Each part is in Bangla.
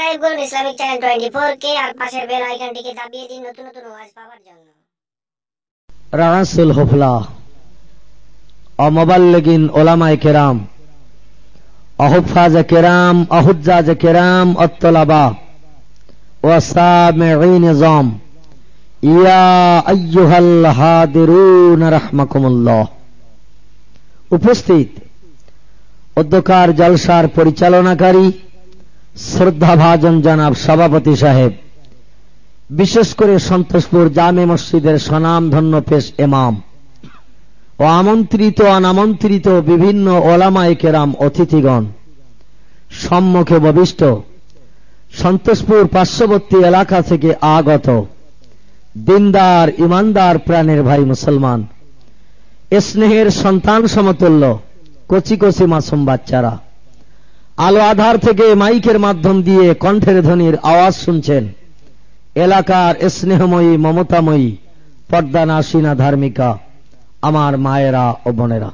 সাবস্ক্রাইব করুন ইসলামিক চ্যানেল 24 কে আর পাশে বেল আইকনটিকে দাবিয়ে দিন নতুন নতুন ওয়াজ পাওয়ার জন্য রাসুল হফলা ও মবাল্লগিন ওলামাই کرام আহফাজা کرام আহুদজা کرام আত-তলাবা ওয়াসামিঈ নিযাম ইয়া আইয়ুহাল হাদিরুন রাহমাকুমুল্লাহ উপস্থিত অধ্যক্ষ আর জলসার পরিচালনাকারী শ্রদ্ধাভাজন জানাব সভাপতি সাহেব বিশেষ করে সন্তোষপুর জামে মসজিদের ধন্য পেশ এমাম ও আমন্ত্রিত অনামন্ত্রিত বিভিন্ন ওলামায় কেরাম অতিথিগণ সম্মুখে ববিষ্ট সন্তোষপুর পার্শ্ববর্তী এলাকা থেকে আগত দিনদার ইমানদার প্রাণের ভাই মুসলমান স্নেহের সন্তান সমতুল্য কচি কচি মাসুম বাচ্চারা আলো আধার থেকে মাইকের মাধ্যম দিয়ে কণ্ঠের ধ্বনির আওয়াজ শুনছেন এলাকার স্নেহময়ী মমতাময়ী পদ্মানাসীনা ধার্মিকা আমার মায়েরা ও বোনেরা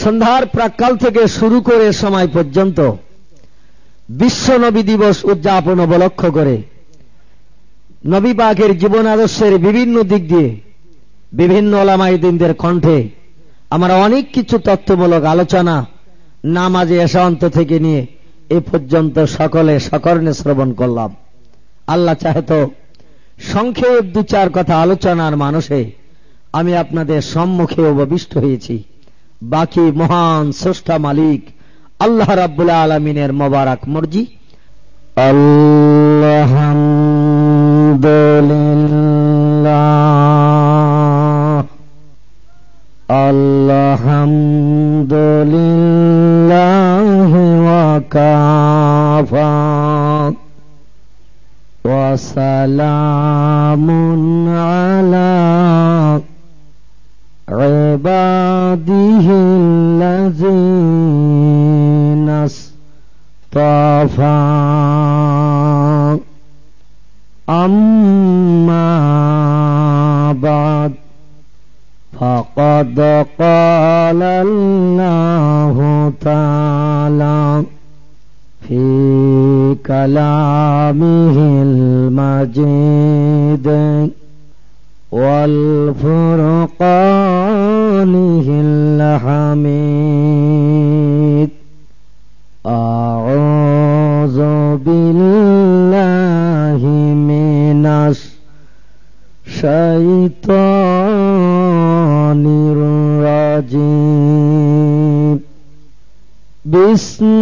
সন্ধ্যার প্রাককাল থেকে শুরু করে সময় পর্যন্ত বিশ্ব নবী দিবস উদযাপন উপলক্ষ করে নবী পাকের জীবন আদর্শের বিভিন্ন দিক দিয়ে বিভিন্ন ওলামাইদিনদের কণ্ঠে আমরা অনেক কিছু তত্ত্বমূলক আলোচনা নামাজে এসে অন্ত থেকে নিয়ে এ পর্যন্ত সকলে সকর্ণে শ্রবণ করলাম আল্লাহ চাহে তো সংক্ষেপ দু চার কথা আলোচনার মানুষে আমি আপনাদের সম্মুখে অববিষ্ট হয়েছি বাকি মহান স্রষ্টা মালিক আল্লাহ রাবুল আলমিনের মোবারক মর্জি আল্লাহ على Krishna.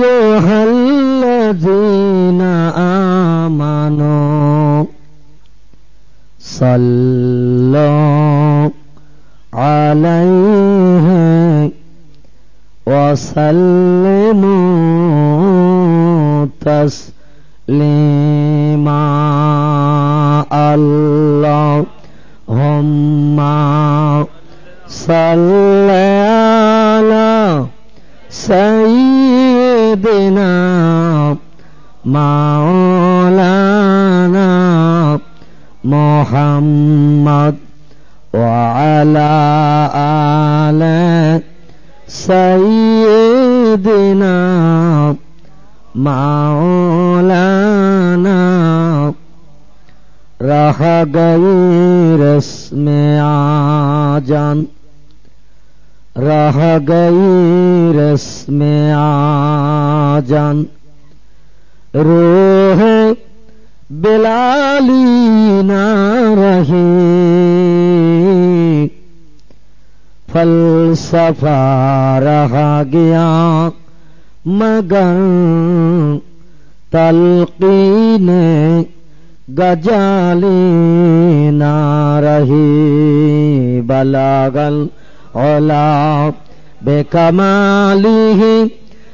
أيها الذين آمنوا صلوا عليه وسلموا تسليما اللهم صلِّ مولانا محمد وعلى آل سيدنا مولانا رہ گئی رسم آجان رہ گئی رسم آجان روح بلالی نہ فل فلسفہ رہا گیا مگر تلقین گجالی نہ رہی بلاگل اولا بے کمالی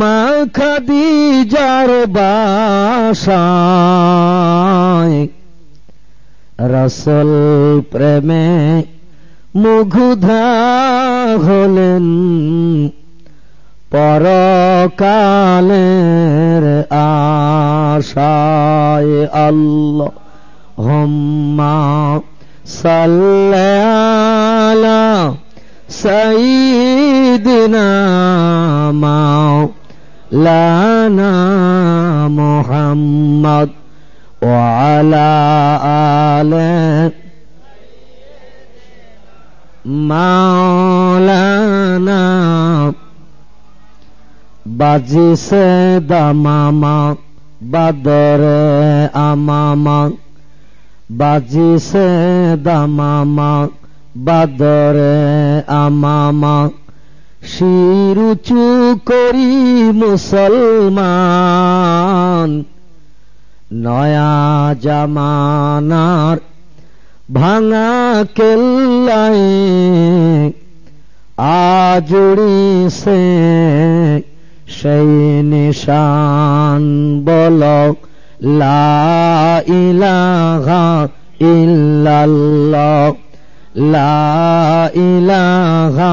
মা খাদি যার রসল প্রেমে মুঘুধা হলেন পরকালের আশায় আল্লাহ হোম্মা সাল্লালা সাইদিনা মাও লানা মোহাম্মদ وعلى آله বাজিছে বাজি দামামা বাদরে আমামা বাজি সে দামামা বাদরে আমামা শিরুচু করি মুসলমান নয়া জামানার ভাঙা আজুড়ি সে সেই নিশান বলক লা ইলাহা ইল্লাল্লাহ লা ইলাহা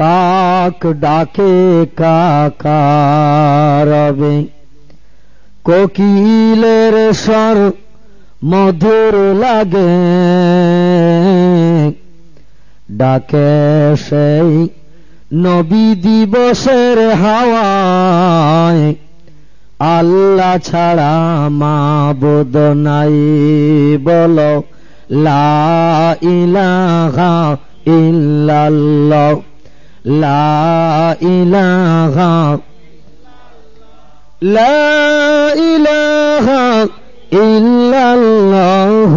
কাক ডাকে কাকারবে কোকিলের স্বর মধুর লাগে ডাকে সেই নবী দিবসের হাওয়ায় আল্লাহ ছাড়া বোধ নাই বল লা ইলাহা ইল্লাল্লাহ لا إله لا إله إلا الله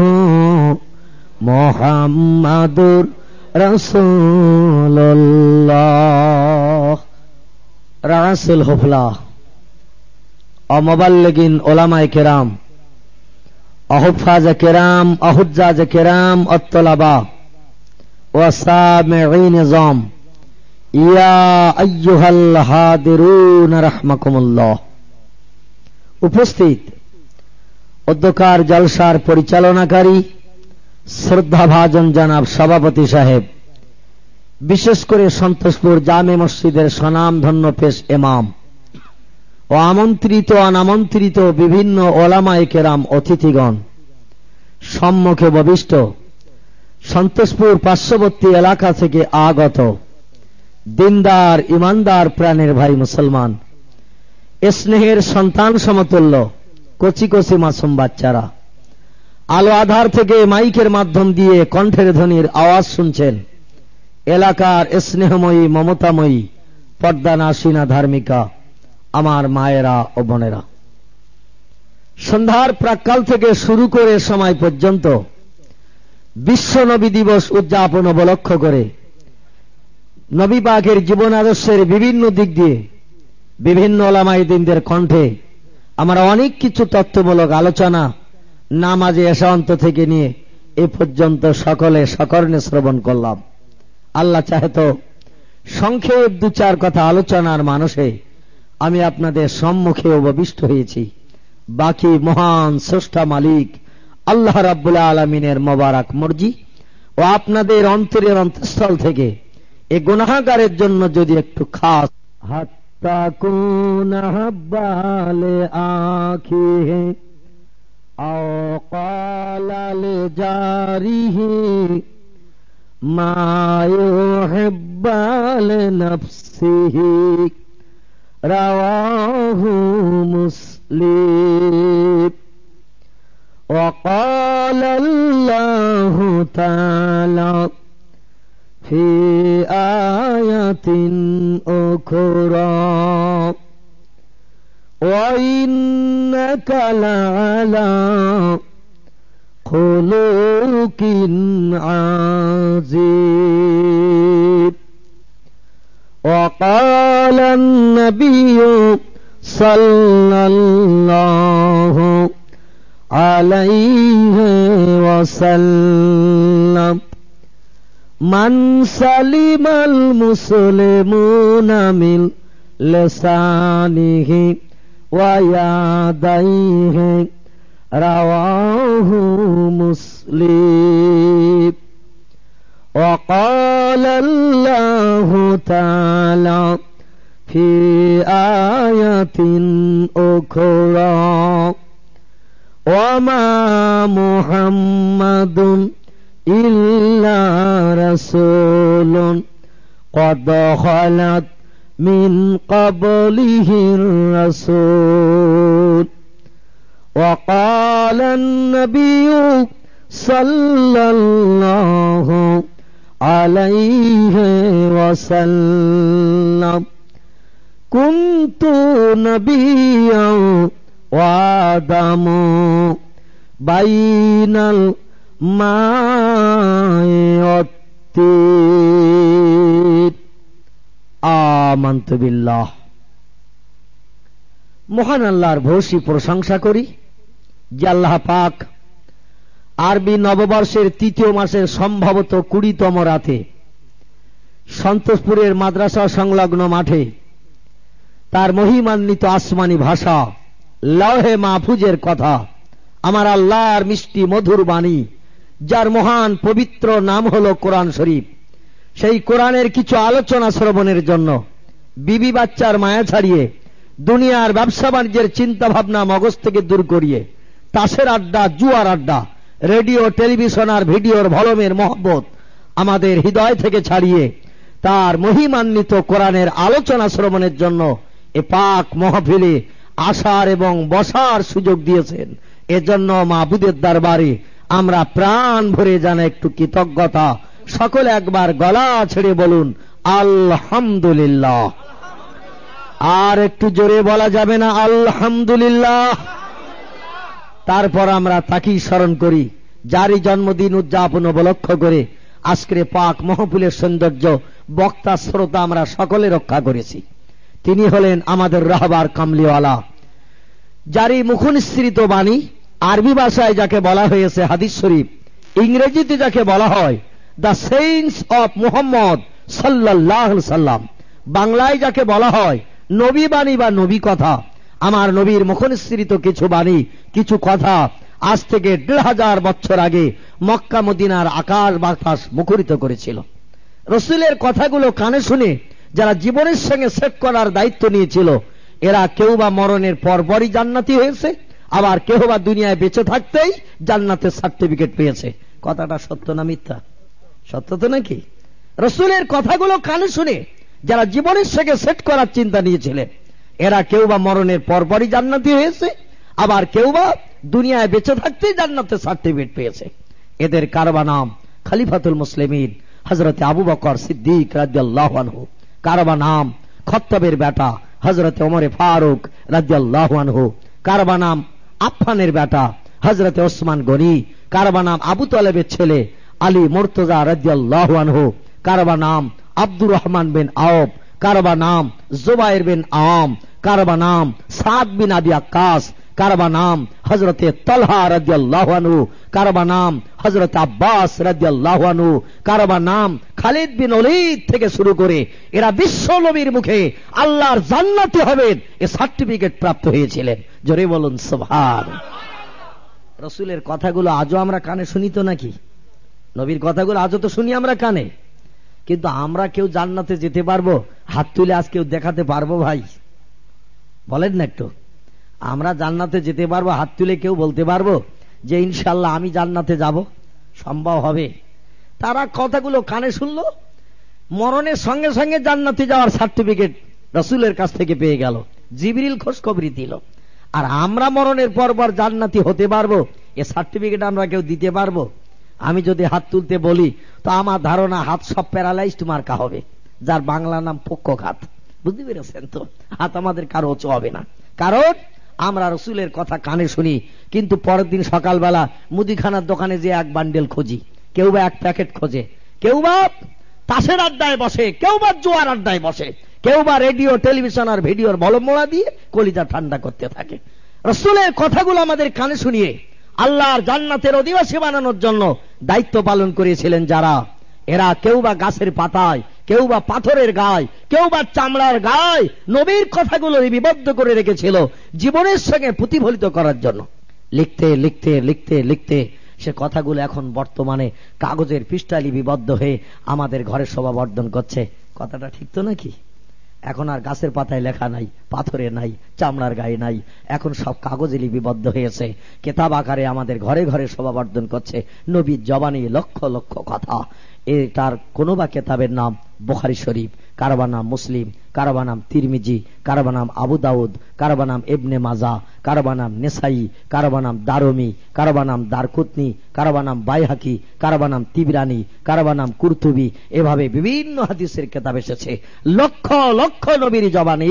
محمد رسول الله رسول الحفلة ومبلغين علماء كرام أحفاظ كرام أحجاج كرام الطلباء وسامعين زوم উপস্থিত অধ্যকার জলসার পরিচালনাকারী শ্রদ্ধাভাজন জানাব সভাপতি সাহেব বিশেষ করে সন্তোষপুর জামে মসজিদের ধন্য পেশ এমাম ও আমন্ত্রিত অনামন্ত্রিত বিভিন্ন ওলামায়েকেরাম অতিথিগণ সম্মুখে ভবিষ্ট সন্তোষপুর পার্শ্ববর্তী এলাকা থেকে আগত দিনদার ইমানদার প্রাণের ভাই মুসলমান স্নেহের সন্তান সমতুল্য কচি কচি মাসুম বাচ্চারা আলো আধার থেকে মাইকের মাধ্যম দিয়ে কণ্ঠের ধ্বনির আওয়াজ শুনছেন এলাকার স্নেহময়ী মমতাময়ী পর্দানাসিনা ধার্মিকা আমার মায়েরা ও বোনেরা সন্ধ্যার প্রাককাল থেকে শুরু করে সময় পর্যন্ত বিশ্ব নবী দিবস উদযাপন অবলক্ষ করে নবী পাকের জীবন আদর্শের বিভিন্ন দিক দিয়ে বিভিন্ন দিনদের কণ্ঠে আমরা অনেক কিছু তত্ত্বমূলক আলোচনা নামাজে এসান্ত থেকে নিয়ে এ পর্যন্ত সকলে সকর্ণে শ্রবণ করলাম আল্লাহ চাহে তো সংক্ষেপ দু চার কথা আলোচনার মানুষে আমি আপনাদের সম্মুখে অববিষ্ট হয়েছি বাকি মহান স্রষ্টা মালিক আল্লাহ রাবুল আলমিনের মোবারক মর্জি ও আপনাদের অন্তরের অন্তঃস্থল থেকে এই গুনাহাগারের জন্য যদি একটু খাস হাত্তা কুনাহাবালে আখিহে আও কালালে জারিহি মা ইউহিব্বালে নাফসিহি রাওয়াহু মুসলিম وقال الله تعالى في آية أخرى وإنك لعلى خلق عظيم وقال النبي صلى الله عليه وسلم মান সালিমাল মুসলিমুন মিন লিসানিহি ওয়া ইয়াদাইহি রাওয়াহু মুসলিম وقال الله تعالى في آية أخرى وما محمد إلا رسول قد خلت من قبله الرسول وقال النبي صلى الله عليه وسلم كنت نبيا وآدم بين الماء والتين মহান আল্লাহর ভূষী প্রশংসা করি যে আল্লাহ পাক আরবি নববর্ষের তৃতীয় মাসের সম্ভবত কুড়িতম রাতে সন্তোষপুরের মাদ্রাসা সংলগ্ন মাঠে তার মহিমান্বিত আসমানি ভাষা লহে মাহফুজের কথা আমার আল্লাহর মিষ্টি মধুর বাণী যার মহান পবিত্র নাম হল কোরআন শরীফ সেই কোরআনের কিছু আলোচনা শ্রবণের জন্য বিবি বাচ্চার মায়া ছাড়িয়ে দুনিয়ার ব্যবসা বাণিজ্যের চিন্তা ভাবনা মগজ থেকে দূর করিয়ে তাসের আড্ডা জুয়ার আড্ডা রেডিও টেলিভিশন আর ভিডিওর ভলমের মহব্বত আমাদের হৃদয় থেকে ছাড়িয়ে তার মহিমান্বিত কোরআনের আলোচনা শ্রবণের জন্য এ পাক মহফিলে আসার এবং বসার সুযোগ দিয়েছেন এজন্য মাহবুদের দরবারে আমরা প্রাণ ভরে জানা একটু কৃতজ্ঞতা সকলে একবার গলা ছেড়ে বলুন আলহামদুলিল্লাহ আর একটু জোরে বলা যাবে না আলহামদুলিল্লাহ তারপর আমরা তাকেই স্মরণ করি যারই জন্মদিন উদযাপন উপলক্ষ করে আজকের পাক মহপুলের সৌন্দর্য বক্তা শ্রোতা আমরা সকলে রক্ষা করেছি তিনি হলেন আমাদের রাহবার কামলিওয়ালা যারই মুখনিস্তৃত বাণী আরবি ভাষায় যাকে বলা হয়েছে হাদিস শরীফ ইংরেজিতে যাকে বলা হয় দ্য সেন্স অফ মোহাম্মদ সাল্লাহ সাল্লাম বাংলায় যাকে বলা হয় নবী বাণী বা নবী কথা আমার নবীর মুখনিসৃত কিছু বাণী কিছু কথা আজ থেকে দেড় হাজার বছর আগে মক্কা মদিনার আকাশ বাতাস মুখরিত করেছিল রসুলের কথাগুলো কানে শুনে যারা জীবনের সঙ্গে সেট করার দায়িত্ব নিয়েছিল এরা কেউ বা মরণের পরপরই জান্নাতি হয়েছে আবার কেহ বা দুনিয়ায় বেঁচে থাকতেই জান্নাতের সার্টিফিকেট পেয়েছে কথাটা সত্য না মিথ্যা সত্য তো নাকি রসুলের কথাগুলো কানে শুনে যারা জীবনের সঙ্গে সেট করার চিন্তা নিয়েছিলেন এরা কেউ বা মরণের পরপরই জান্নাতি হয়েছে আবার কেউ বা দুনিয়ায় বেঁচে থাকতেই জান্নাতের সার্টিফিকেট পেয়েছে এদের কারবা নাম খালিফাতুল মুসলিমিন হজরতে আবু বকর সিদ্দিক রাজ্লাহ আনহু কারবা নাম খত্তবের বেটা হজরতে অমরে ফারুক রাজ্লাহ আনহু কারবা নাম আফানের বেটা হজরতে ওসমান গনি কারবা নাম আবু তালেবের ছেলে আলী মোর্তজা রাজিয়াল্লাহ আনহু কারবা নাম আব্দুর রহমান বিন আওব কারবা নাম জোবাইর বিন আম কারবা নাম সাদ বিন আবি আকাশ কারবা নাম হজরতে তলহা রাজিয়াল্লাহানু কারবা নাম হজরত আব্বাস রাজিয়াল্লাহানু কারবা নাম খালিদ বিন অলিদ থেকে শুরু করে এরা বিশ্ব নবীর মুখে আল্লাহর জান্নাতে হবেন এ সার্টিফিকেট প্রাপ্ত হয়েছিলেন জোরে বলুন সভার রসুলের কথাগুলো আজও আমরা কানে শুনিত নাকি নবীর কথাগুলো আজও তো শুনি আমরা কানে কিন্তু আমরা কেউ জান্নাতে যেতে পারবো হাত তুলে আজ কেউ দেখাতে পারবো ভাই বলেন না একটু আমরা জান্নাতে যেতে পারবো হাত তুলে কেউ বলতে পারবো যে ইনশাল্লাহ আমি জান্নাতে যাব সম্ভব হবে তারা কথাগুলো কানে শুনলো মরণের সঙ্গে সঙ্গে জান্নাতে যাওয়ার সার্টিফিকেট রসুলের কাছ থেকে পেয়ে গেল জিবরিল খোঁজখবরি দিল আর আমরা মরণের পর পর জান্নাতি হতে পারবো এ সার্টিফিকেট আমরা কেউ দিতে পারবো আমি যদি হাত তুলতে বলি তো আমার ধারণা হাত সব প্যারালাইজড মার্কা হবে যার বাংলা নাম পক্ষঘাত বুঝতে পেরেছেন তো হাত আমাদের কারো উঁচু হবে না কারণ আমরা রসুলের কথা কানে শুনি কিন্তু পরের দিন সকালবেলা মুদিখানার দোকানে যে এক বান্ডেল খুঁজি কেউ বা এক প্যাকেট খোঁজে কেউ বা তাসের আড্ডায় বসে কেউ বা জোয়ার আড্ডায় বসে কেউ বা রেডিও টেলিভিশন আর ভিডিওর বলমোড়া দিয়ে কলিজা ঠান্ডা করতে থাকে রসুলের কথাগুলো আমাদের কানে শুনিয়ে আল্লাহর জান্নাতের অধিবাসী বানানোর জন্য দায়িত্ব পালন করেছিলেন যারা এরা কেউ বা গাছের পাতায় কেউ বা পাথরের গায় কেউ বা চামড়ার গায় নবীর কথাগুলো বিবদ্ধ করে রেখেছিল জীবনের সঙ্গে প্রতিফলিত করার জন্য লিখতে লিখতে লিখতে লিখতে সে কথাগুলো এখন বর্তমানে কাগজের পৃষ্ঠা লিপিবদ্ধ হয়ে আমাদের ঘরে বর্ধন করছে কথাটা ঠিক তো নাকি এখন আর গাছের পাতায় লেখা নাই পাথরে নাই চামড়ার গায়ে নাই এখন সব কাগজে লিপিবদ্ধ হয়েছে কেতাব আকারে আমাদের ঘরে ঘরে শোভাবর্ধন করছে নবীর জবানি লক্ষ লক্ষ কথা এ তার কোনো বা কেতাবের নাম বোখারি শরীফ কারবা নাম মুসলিম কারবা নাম তিরমিজি কারবা নাম আবু দাউদ কারবা নাম এবনে মাজা কারবা নাম নেসাই কারবা নাম দারমি কারবা নাম দারকুতনি কারবা নাম বাইহাকি কারবা নাম তিবরানি কারবা নাম কুর্তুবি এভাবে বিভিন্ন হাদিসের কেতাব এসেছে লক্ষ লক্ষ নবীর জবানি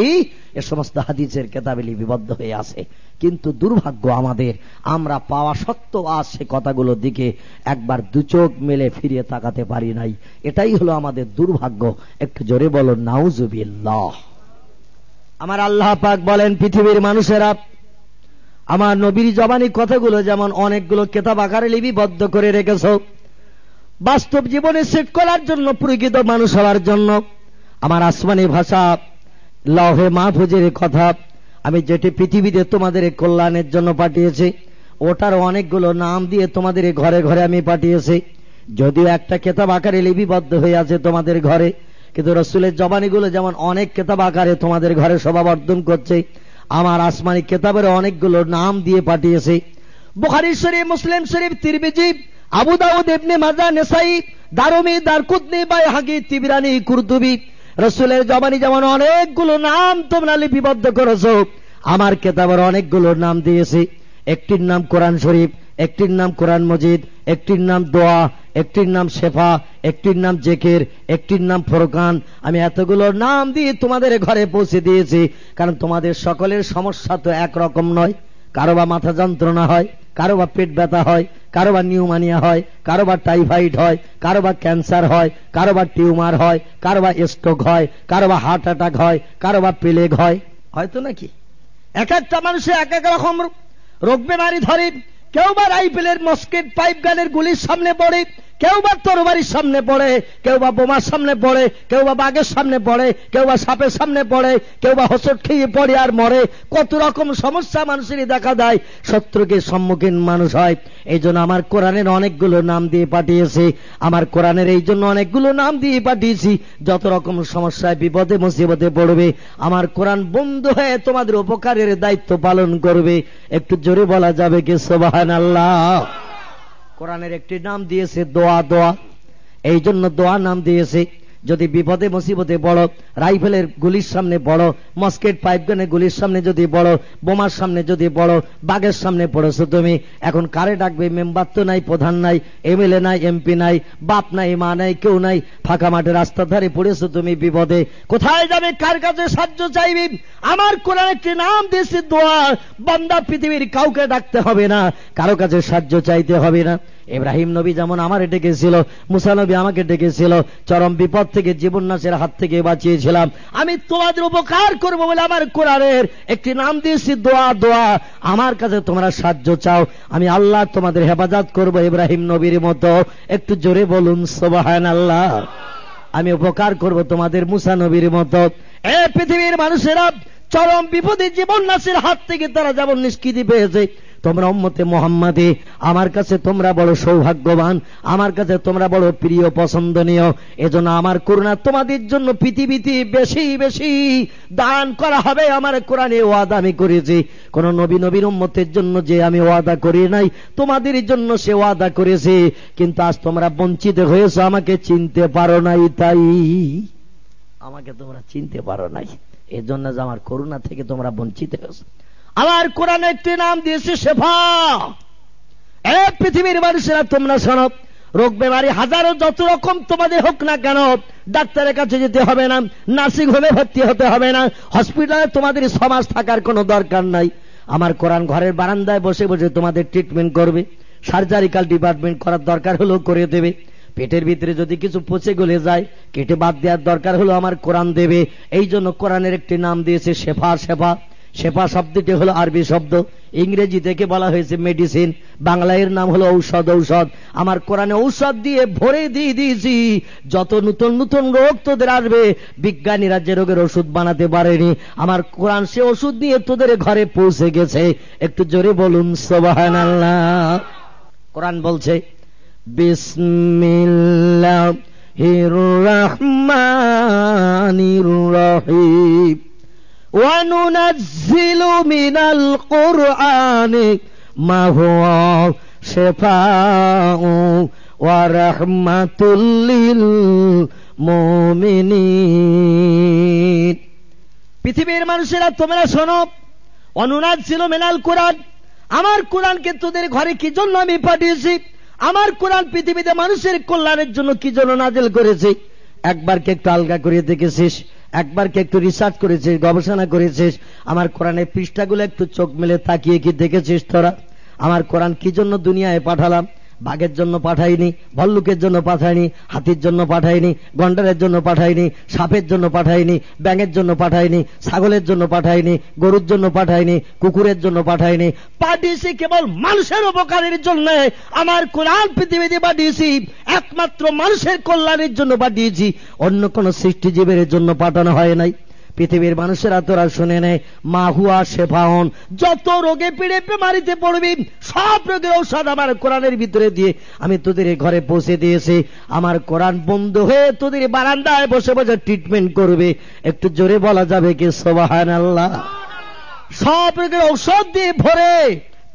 এ সমস্ত হাদিসের কেতাবে লিপিবদ্ধ হয়ে আছে কিন্তু দুর্ভাগ্য আমাদের আমরা পাওয়া সত্ত্বেও আজ সে কথাগুলোর দিকে একবার দুচোখ মেলে ফিরিয়ে তাকাতে পারি নাই এটাই হলো আমাদের দুর্ভাগ্য একটু জোরে বলো নাউজুবিল্লাহ আমার আল্লাহ পাক বলেন পৃথিবীর মানুষেরা আমার নবীর জবানি কথাগুলো যেমন অনেকগুলো কেতাব আকারে লিপিবদ্ধ করে রেখেছ বাস্তব জীবনে সেট করার জন্য প্রকৃত মানুষ হওয়ার জন্য আমার আসমানি ভাষা লহে মা মাহফুজের কথা আমি যেটি পৃথিবীতে তোমাদের কল্যাণের জন্য পাঠিয়েছি ওটার অনেকগুলো নাম দিয়ে তোমাদের ঘরে ঘরে আমি পাঠিয়েছি যদিও একটা কেতাব আকারে লিপিবদ্ধ হয়ে আছে তোমাদের ঘরে কিন্তু রসুলের জবানিগুলো যেমন অনেক কেতাব আকারে তোমাদের ঘরে শোভাবর্ধন করছে আমার আসমানি কেতাবের অনেকগুলো নাম দিয়ে পাঠিয়েছে বুখারি শরীফ মুসলিম শরীফ তিরবিজিব আবু দাউদ ইবনে মাজা নেসাই দারুমি দারকুতনি বাই হাগি তিবিরানি কুরতুবি রসুলের জবানি যেমন অনেকগুলো নাম তোমরা লিপিবদ্ধ করেছ আমার কেতাবের অনেকগুলো নাম দিয়েছি একটির নাম কোরআন শরীফ একটির নাম কোরআন মজিদ একটির নাম দোয়া একটির নাম শেফা একটির নাম জেকের একটির নাম ফরকান আমি এতগুলোর নাম দিয়ে তোমাদের ঘরে পৌঁছে দিয়েছি কারণ তোমাদের সকলের সমস্যা তো একরকম নয় কারো বা মাথা যন্ত্রণা হয় কারো বা পেট ব্যথা হয় কারো বা নিউমানিয়া হয় কারো বা টাইফাইড হয় কারো বা ক্যান্সার হয় কারো বা টিউমার হয় কারো বা স্ট্রোক হয় কারো বা হার্ট অ্যাটাক হয় কারো বা প্লেগ হয় হয়তো নাকি এক একটা মানুষে এক এক রকম রোগ বেমারি ধরে কেউ বা রাইফেলের মস্কেট পাইপ গানের গুলির সামনে পড়ে কেউ বা তরবারির সামনে পড়ে কেউ বা বোমার সামনে পড়ে কেউ বা বাঘের সামনে পড়ে কেউ বা সাপের সামনে পড়ে কেউ বা হোসট খেয়ে পড়ে আর মরে কত রকম সমস্যা মানুষেরই দেখা দেয় শত্রুকে সম্মুখীন মানুষ হয় এই জন্য আমার কোরআনের অনেকগুলো নাম দিয়ে পাঠিয়েছে আমার কোরআনের এই জন্য অনেকগুলো নাম দিয়ে পাঠিয়েছি যত রকম সমস্যায় বিপদে মুসিবতে পড়বে আমার কোরআন বন্ধু হয়ে তোমাদের উপকারের দায়িত্ব পালন করবে একটু জোরে বলা যাবে কি সোবাহান আল্লাহ কোরআনের একটি নাম দিয়েছে দোয়া দোয়া এই জন্য দোয়া নাম দিয়েছে যদি বিপদে মুসিবতে বড় রাইফেলের গুলির সামনে বড় মস্কেট পাইপগানের গুলির সামনে যদি বড় বোমার সামনে যদি বড় বাঘের সামনে পড়েছো তুমি এখন কারে ডাকবে মেম্বার তো নাই প্রধান নাই এমএলএ নাই এমপি নাই বাপ নাই মা নাই কেউ নাই ফাঁকা মাঠে রাস্তার ধারে পড়েছো তুমি বিপদে কোথায় যাবে কার কাছে সাহায্য চাইবি আমার কোরআন একটি নাম দিয়েছে দোয়া বন্দা পৃথিবীর কাউকে ডাকতে হবে না কারো কাছে সাহায্য চাইতে হবে না ইব্রাহিম নবী যেমন আমার ডেকেছিল মুসা নবী আমাকে ডেকেছিল চরম বিপদ থেকে জীবন নাচের হাত থেকে বাঁচিয়েছিলাম আমি তোমাদের উপকার করবো বলে আমার কোরআনের একটি নাম দিয়েছি দোয়া দোয়া আমার কাছে তোমরা সাহায্য চাও আমি আল্লাহ তোমাদের হেফাজত করব ইব্রাহিম নবীর মতো একটু জোরে বলুন সোবাহান আল্লাহ আমি উপকার করব তোমাদের মুসা নবীর মতো এ পৃথিবীর মানুষেরা চরম বিপদে জীবন নাচের হাত থেকে তারা যেমন নিষ্কৃতি পেয়েছে তোমরা উম্মতে মোহাম্মদে আমার কাছে তোমরা বড় সৌভাগ্যবান আমার কাছে তোমরা বড় প্রিয় পছন্দনীয় এজন্য আমার করুণা তোমাদের জন্য পৃথিবীতে বেশি বেশি দান করা হবে আমার কোরআনে ওয়াদা আমি করেছি কোন নবী নবীর উম্মতের জন্য যে আমি ওয়াদা করি নাই তোমাদের জন্য সে ওয়াদা করেছে কিন্তু আজ তোমরা বঞ্চিত হয়েছো আমাকে চিনতে পারো নাই তাই আমাকে তোমরা চিনতে পারো নাই এজন্য যে আমার করুণা থেকে তোমরা বঞ্চিত হয়েছো আবার কোরআন একটি নাম দিয়েছে শেফা এক পৃথিবীর মানুষেরা তোমরা শোনো রোগ বেমারি হাজারো যত রকম তোমাদের হোক না কেন ডাক্তারের কাছে যেতে হবে না নার্সিং হোমে ভর্তি হতে হবে না হসপিটালে তোমাদের সমাজ থাকার কোনো দরকার নাই আমার কোরআন ঘরের বারান্দায় বসে বসে তোমাদের ট্রিটমেন্ট করবে সার্জারিক্যাল ডিপার্টমেন্ট করার দরকার হলেও করে দেবে পেটের ভিতরে যদি কিছু পচে গলে যায় কেটে বাদ দেওয়ার দরকার হলো আমার কোরআন দেবে এই জন্য কোরআনের একটি নাম দিয়েছে শেফা শেফা সেপা শব্দটি হলো আরবি শব্দ ইংরেজি থেকে বলা হয়েছে মেডিসিন বাংলায়ের নাম হলো ঔষধ ঔষধ আমার কোরআনে ঔষধ দিয়ে ভরে দিয়ে দিয়েছি যত নতুন নতুন রোগ তোদের আসবে বিজ্ঞানীরা যে রোগের ওষুধ বানাতে পারেনি আমার কোরআন সে ওষুধ নিয়ে তোদের ঘরে পৌঁছে গেছে একটু জোরে বলুন সোবাহান কোরআন বলছে হির রহমানির রহিম وننزل من القرآن ما هو شفاء ورحمة للمؤمنين পৃথিবীর মানুষেরা তোমরা শোনো অনুনাদ ছিল মেনাল কোরআন আমার কোরআনকে তোদের ঘরে কি জন্য আমি পাঠিয়েছি আমার কোরআন পৃথিবীতে মানুষের কল্যাণের জন্য কি জন্য নাজেল করেছি একবার কে একটু আলগা করিয়ে দেখেছিস একবার কি একটু রিসার্চ করেছিস গবেষণা করেছিস আমার কোরআনের পৃষ্ঠাগুলো একটু চোখ মেলে তাকিয়ে কি দেখেছিস তোরা আমার কোরআন কি জন্য দুনিয়ায় পাঠালাম বাঘের জন্য পাঠায়নি ভল্লুকের জন্য পাঠায়নি হাতির জন্য পাঠায়নি গন্ডারের জন্য পাঠায়নি সাপের জন্য পাঠায়নি ব্যাঙের জন্য পাঠায়নি ছাগলের জন্য পাঠায়নি গরুর জন্য পাঠায়নি কুকুরের জন্য পাঠায়নি পাঠিয়েছি কেবল মানুষের উপকারের জন্য আমার কোরআন পৃথিবীতে পাঠিয়েছি একমাত্র মানুষের কল্যাণের জন্য পাঠিয়েছি অন্য কোনো সৃষ্টিজীবের জন্য পাঠানো হয় নাই পৃথিবীর মানুষেরা তোরা শুনে নেয় মাহুয়া শেফাহন যত রোগে পিড়ে বেমারিতে পড়বি সব রোগের ঔষধ আমার কোরআনের ভিতরে দিয়ে আমি তোদের ঘরে পৌঁছে দিয়েছি আমার কোরআন বন্ধ হয়ে তোদের বারান্দায় বসে বসে ট্রিটমেন্ট করবে একটু জোরে বলা যাবে কি সোবাহান আল্লাহ সব রোগের ঔষধ দিয়ে ভরে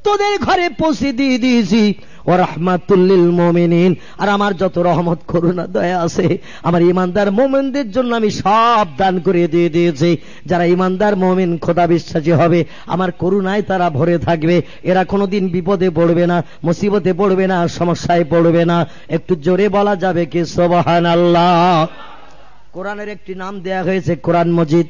তোদের ঘরে পৌঁছে দিয়ে দিয়েছি ও রহমাতুল্লিল মোমিনিন আর আমার যত রহমত করুণা দয়া আছে আমার ইমানদার মোমেনদের জন্য আমি সব দান করে দিয়ে দিয়েছি যারা ইমানদার মোমেন খোদা বিশ্বাসী হবে আমার করুণায় তারা ভরে থাকবে এরা কোনোদিন বিপদে পড়বে না মুসিবতে পড়বে না সমস্যায় পড়বে না একটু জোরে বলা যাবে কি সোবাহান আল্লাহ কোরআনের একটি নাম দেয়া হয়েছে কোরআন মজিদ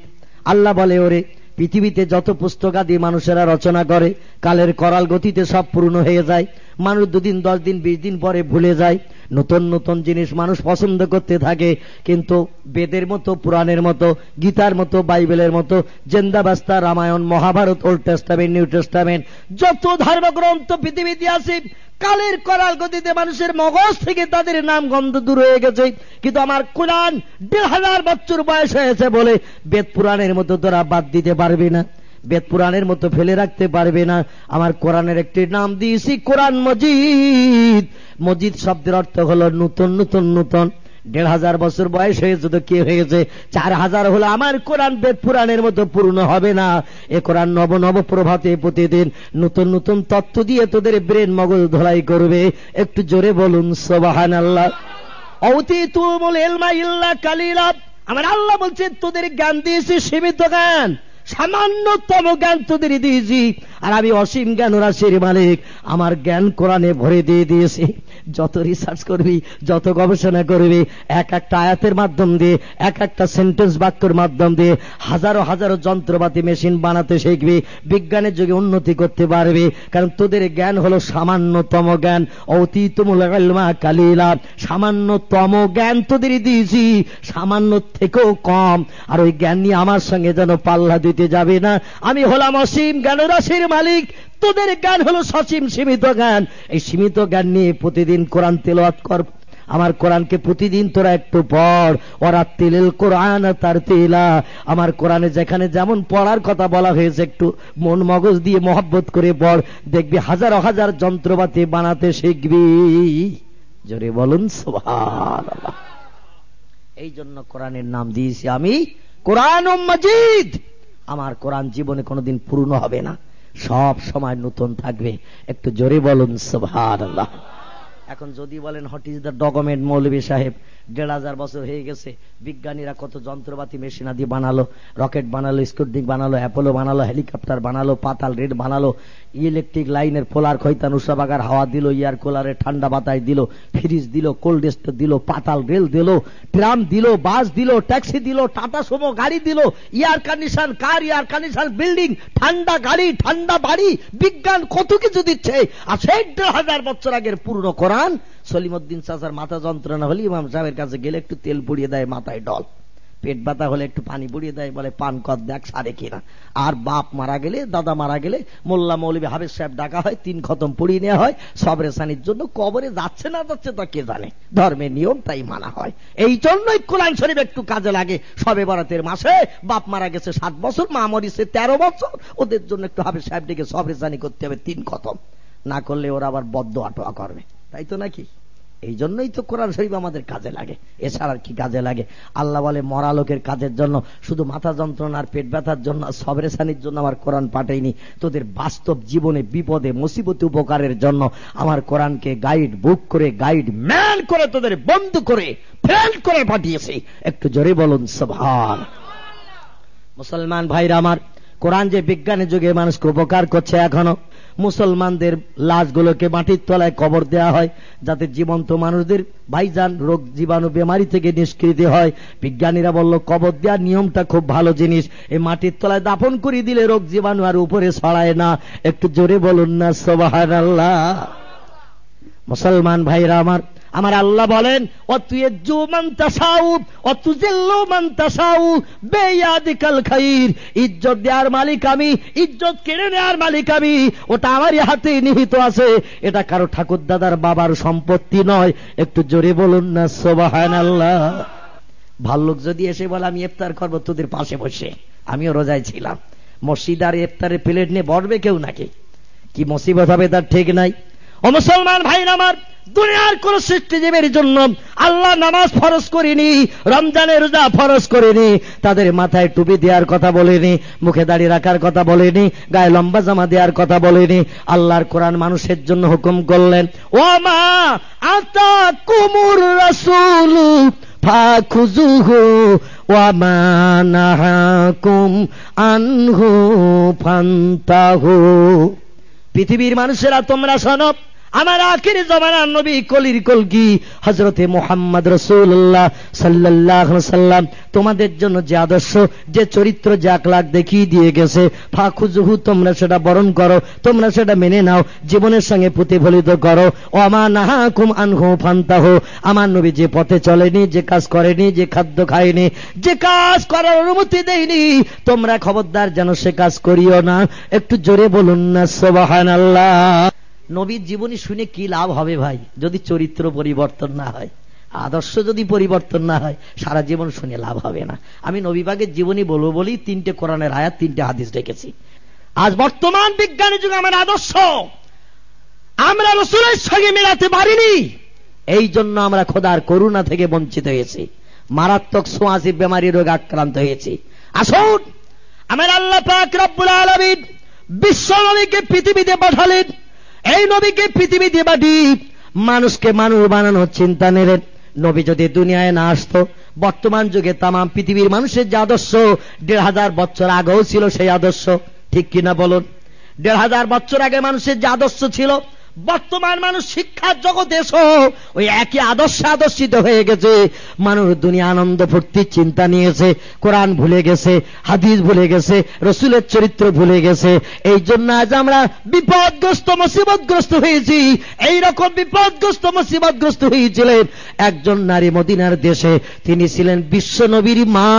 আল্লাহ বলে ওরে পৃথিবীতে যত পুস্তক আদি মানুষেরা রচনা করে কালের করাল গতিতে সব পূর্ণ হয়ে যায় মানুষ দুদিন দশ দিন বিশ দিন পরে ভুলে যায় নতুন নতুন জিনিস মানুষ পছন্দ করতে থাকে কিন্তু বেদের মতো পুরাণের মতো গীতার মতো বাইবেলের মতো Zend Avesta Ramayana Mahabharata Old Testament New Testament যত ধর্মগ্রন্থ পৃথিবীতে আসি কালের করার গতিতে মানুষের মগজ থেকে তাদের নাম গন্ধ দূর হয়ে গেছে কিন্তু আমার কোরআন দেড় হাজার বছর বয়স হয়েছে বলে বেদ পুরাণের মতো তোরা বাদ দিতে পারবে না বেদ পুরাণের মতো ফেলে রাখতে পারবে না আমার কোরআনের একটি নাম দিয়েছি কোরআন মজিদ মজিদ শব্দের অর্থ হলো নূতন নূতন নূতন দেড় হাজার বছর বয়স হয়েছে তো কে হয়েছে চার হাজার হলো আমার কোরআন বেদ পুরাণের মতো পূর্ণ হবে না এ কোরআন নব নব প্রভাতে প্রতিদিন নতুন নতুন তত্ত্ব দিয়ে তোদের ব্রেন মগজ ধলাই করবে একটু জোরে বলুন সোবাহান আল্লাহ অতি এলমা ইল্লা আমার আল্লাহ বলছে তোদের জ্ঞান দিয়েছে সীমিত জ্ঞান সামান্যতম জ্ঞান তোদের দিয়েছি আর আমি অসীম জ্ঞান রাশির মালিক আমার জ্ঞান কোরআনে ভরে দিয়ে দিয়েছি যত রিসার্চ করবি যত গবেষণা করবি এক একটা আয়াতের মাধ্যম দিয়ে এক একটা সেন্টেন্স বাক্যের মাধ্যম দিয়ে হাজারো হাজারো যন্ত্রপাতি মেশিন বানাতে শিখবি বিজ্ঞানের যুগে উন্নতি করতে পারবে কারণ তোদের জ্ঞান হলো সামান্যতম জ্ঞান অতীতমা কালিলা সামান্যতম জ্ঞান তোদের দিয়েছি সামান্য থেকেও কম আর ওই জ্ঞান নিয়ে আমার সঙ্গে যেন পাল্লা দিতে যাবে না আমি হলাম অসীম জ্ঞানরাশির মালিক তোদের গান হলো সচিম সীমিত গান এই সীমিত গান নিয়ে প্রতিদিন কোরআন তেল কর আমার কোরআনকে প্রতিদিন তোরা একটু পড় ওরা তেলেল কোরআন তার তেলা আমার কোরআনে যেখানে যেমন পড়ার কথা বলা হয়েছে একটু মন মগজ দিয়ে মহব্বত করে পড় দেখবি হাজার হাজার যন্ত্রপাতি বানাতে শিখবি জোরে বলুন এই জন্য কোরআনের নাম দিয়েছি আমি কোরআন মজিদ আমার কোরআন জীবনে কোনোদিন পূর্ণ হবে না সব সময় নতুন থাকবে একটু জোরে বলুন এখন যদি বলেন হটিজদার ইজ ডকুমেন্ট মৌলবী সাহেব দেড় হাজার বছর হয়ে গেছে বিজ্ঞানীরা কত যন্ত্রপাতি মেশিন আদি বানালো রকেট বানালো স্কুটনিক বানালো অ্যাপোলো বানালো হেলিকপ্টার বানালো পাতাল রেড বানালো ইলেকট্রিক লাইনের পোলার খৈতান উষাবাগার হাওয়া দিল ইয়ার কোলারে ঠান্ডা বাতায় দিল ফ্রিজ দিল কোল্ড স্টোর দিল পাতাল রেল দিল ট্রাম দিল বাস দিল ট্যাক্সি দিল টাটা সুমো গাড়ি দিল air condition car air condition building ঠান্ডা গাড়ি ঠান্ডা বাড়ি বিজ্ঞান কত কিছু দিচ্ছে আর সেই দেড় হাজার বছর আগের পুরনো কোরআন সলিমুদ্দিন সাজার মাথা যন্ত্রণা হলে ইমাম সাহেবের কাছে গেলে একটু তেল পুড়িয়ে দেয় মাথায় ডল পেট ব্যথা হলে একটু পানি পুড়িয়ে দেয় বলে পান কর দেখ সারে কিনা আর বাপ মারা গেলে দাদা মারা গেলে মোল্লা মৌলী হাবিজ সাহেব ডাকা হয় তিন খতম পুড়িয়ে নেওয়া হয় সবরেসানির জন্য কবরে যাচ্ছে না যাচ্ছে তা কে জানে ধর্মের নিয়ম তাই মানা হয় এই জন্যই কোরআন শরীফ একটু কাজে লাগে সবে বরাতের মাসে বাপ মারা গেছে সাত বছর মা মরিছে তেরো বছর ওদের জন্য একটু হাবিজ সাহেব ডেকে সবরেসানি করতে হবে তিন খতম না করলে ওরা আবার বদ্ধ আটোয়া করবে তাই তো নাকি এই জন্যই তো কোরআন শরীফ আমাদের কাজে লাগে এছাড়া কি কাজে লাগে আল্লাহ বলে মরা লোকের কাজের জন্য শুধু মাথা যন্ত্রণার পেট ব্যথার জন্য সবরেসানির জন্য আমার কোরআন পাঠাইনি তোদের বাস্তব জীবনে বিপদে মুসিবতে উপকারের জন্য আমার কোরআনকে গাইড বুক করে গাইড ম্যান করে তোদের বন্ধ করে ফ্রেন্ড করে পাঠিয়েছি একটু জোরে বলুন সভার মুসলমান ভাইরা আমার কোরআন যে বিজ্ঞানের যুগে মানুষকে উপকার করছে এখনো মুসলমানদের লাশগুলোকে মাটির তলায় কবর দেয়া হয় যাতে জীবন্ত মানুষদের ভাইজান রোগ জীবাণু বেমারি থেকে নিষ্কৃতি হয় বিজ্ঞানীরা বলল কবর দেওয়ার নিয়মটা খুব ভালো জিনিস এই মাটির তলায় দাফন করে দিলে রোগ জীবাণু আর উপরে ছড়ায় না একটু জোরে বলুন না সবাহ মুসলমান ভাইরা আমার আমার আল্লাহ বলেন ও তুই জু মানতা সাউ ও তু জেল্লো মানতা সাউ বেয়াদিকাল খাইর ইজ্জত দেওয়ার মালিক আমি ইজ্জত কেড়ে নেওয়ার মালিক আমি ওটা আমারই হাতে নিহিত আছে এটা কারো ঠাকুর দাদার বাবার সম্পত্তি নয় একটু জোরে বলুন না সোবাহান আল্লাহ ভাল্লুক যদি এসে বলে আমি ইফতার করবো তোদের পাশে বসে আমিও রোজায় ছিলাম মসজিদ আর ইফতারে প্লেট নিয়ে বসবে কেউ নাকি কি মুসিবত হবে তার ঠিক নাই ও মুসলমান ভাই আমার দুনিয়ার কোন সৃষ্টিজীবীর জন্য আল্লাহ নামাজ ফরজ করিনি রমজানের রোজা ফরজ করিনি তাদের মাথায় টুপি দেওয়ার কথা বলেনি মুখে দাঁড়িয়ে রাখার কথা বলেনি গায়ে লম্বা জামা দেওয়ার কথা বলেনি আল্লাহর কোরআন মানুষের জন্য হুকুম করলেন ও মা আতা কুমুর রসুল ফাখুজুহু ওয়া মা আনহু ফান্তাহু পৃথিবীর মানুষেরা তোমরা সনব আমার আখির জমানার নবী কলির কলকি হজরতে মোহাম্মদ রসুল্লাহ সাল্লাহ সাল্লাম তোমাদের জন্য যে আদর্শ যে চরিত্র যে আকলাক দেখিয়ে দিয়ে গেছে জুহু তোমরা সেটা বরণ করো তোমরা সেটা মেনে নাও জীবনের সঙ্গে প্রতিফলিত করো অমা নাহা কুম আনহু ফান্তাহ আমার নবী যে পথে চলেনি যে কাজ করেনি যে খাদ্য খায়নি যে কাজ করার অনুমতি দেয়নি তোমরা খবরদার যেন সে কাজ করিও না একটু জোরে বলুন না সবাহান আল্লাহ নবীর জীবনী শুনে কি লাভ হবে ভাই যদি চরিত্র পরিবর্তন না হয় আদর্শ যদি পরিবর্তন না হয় সারা জীবন শুনে লাভ হবে না আমি নবীবাগের জীবনী বলবো বলি তিনটে কোরআনের আয়াত তিনটে হাদিস ডেকেছি আজ বর্তমান বিজ্ঞানী যুগে আমার আদর্শ আমরা রসুলের সঙ্গে মেলাতে পারিনি এই জন্য আমরা খোদার করুণা থেকে বঞ্চিত হয়েছি মারাত্মক সোয়াশি বেমারি রোগ আক্রান্ত হয়েছি আসুন আমার আল্লাহ পাক রব্বুল আলমিন বিশ্ব নবীকে পৃথিবীতে পাঠালেন এই নবীকে পৃথিবী দেবা দ্বীপ মানুষকে মানুষ বানানোর চিন্তা নেবেন নবী যদি দুনিয়ায় না আসতো বর্তমান যুগে তামাম পৃথিবীর মানুষের যে আদর্শ দেড় হাজার বছর আগেও ছিল সেই আদর্শ ঠিক কিনা বলুন দেড় হাজার বছর আগে মানুষের যে আদর্শ ছিল বর্তমান মানুষ শিক্ষার জগতে এসো ওই একই আদর্শ আদর্শিত হয়ে গেছে মানুষ দুনিয়া আনন্দ ফুর্তির চিন্তা নিয়েছে কোরআন ভুলে গেছে হাদিস ভুলে গেছে রসুলের চরিত্র ভুলে গেছে এই জন্য আজ আমরা বিপদগ্রস্ত মুসিবতগ্রস্ত হয়েছি এইরকম বিপদগ্রস্ত মুসিবতগ্রস্ত হয়েছিলেন একজন নারী মদিনার দেশে তিনি ছিলেন বিশ্ব নবীর মা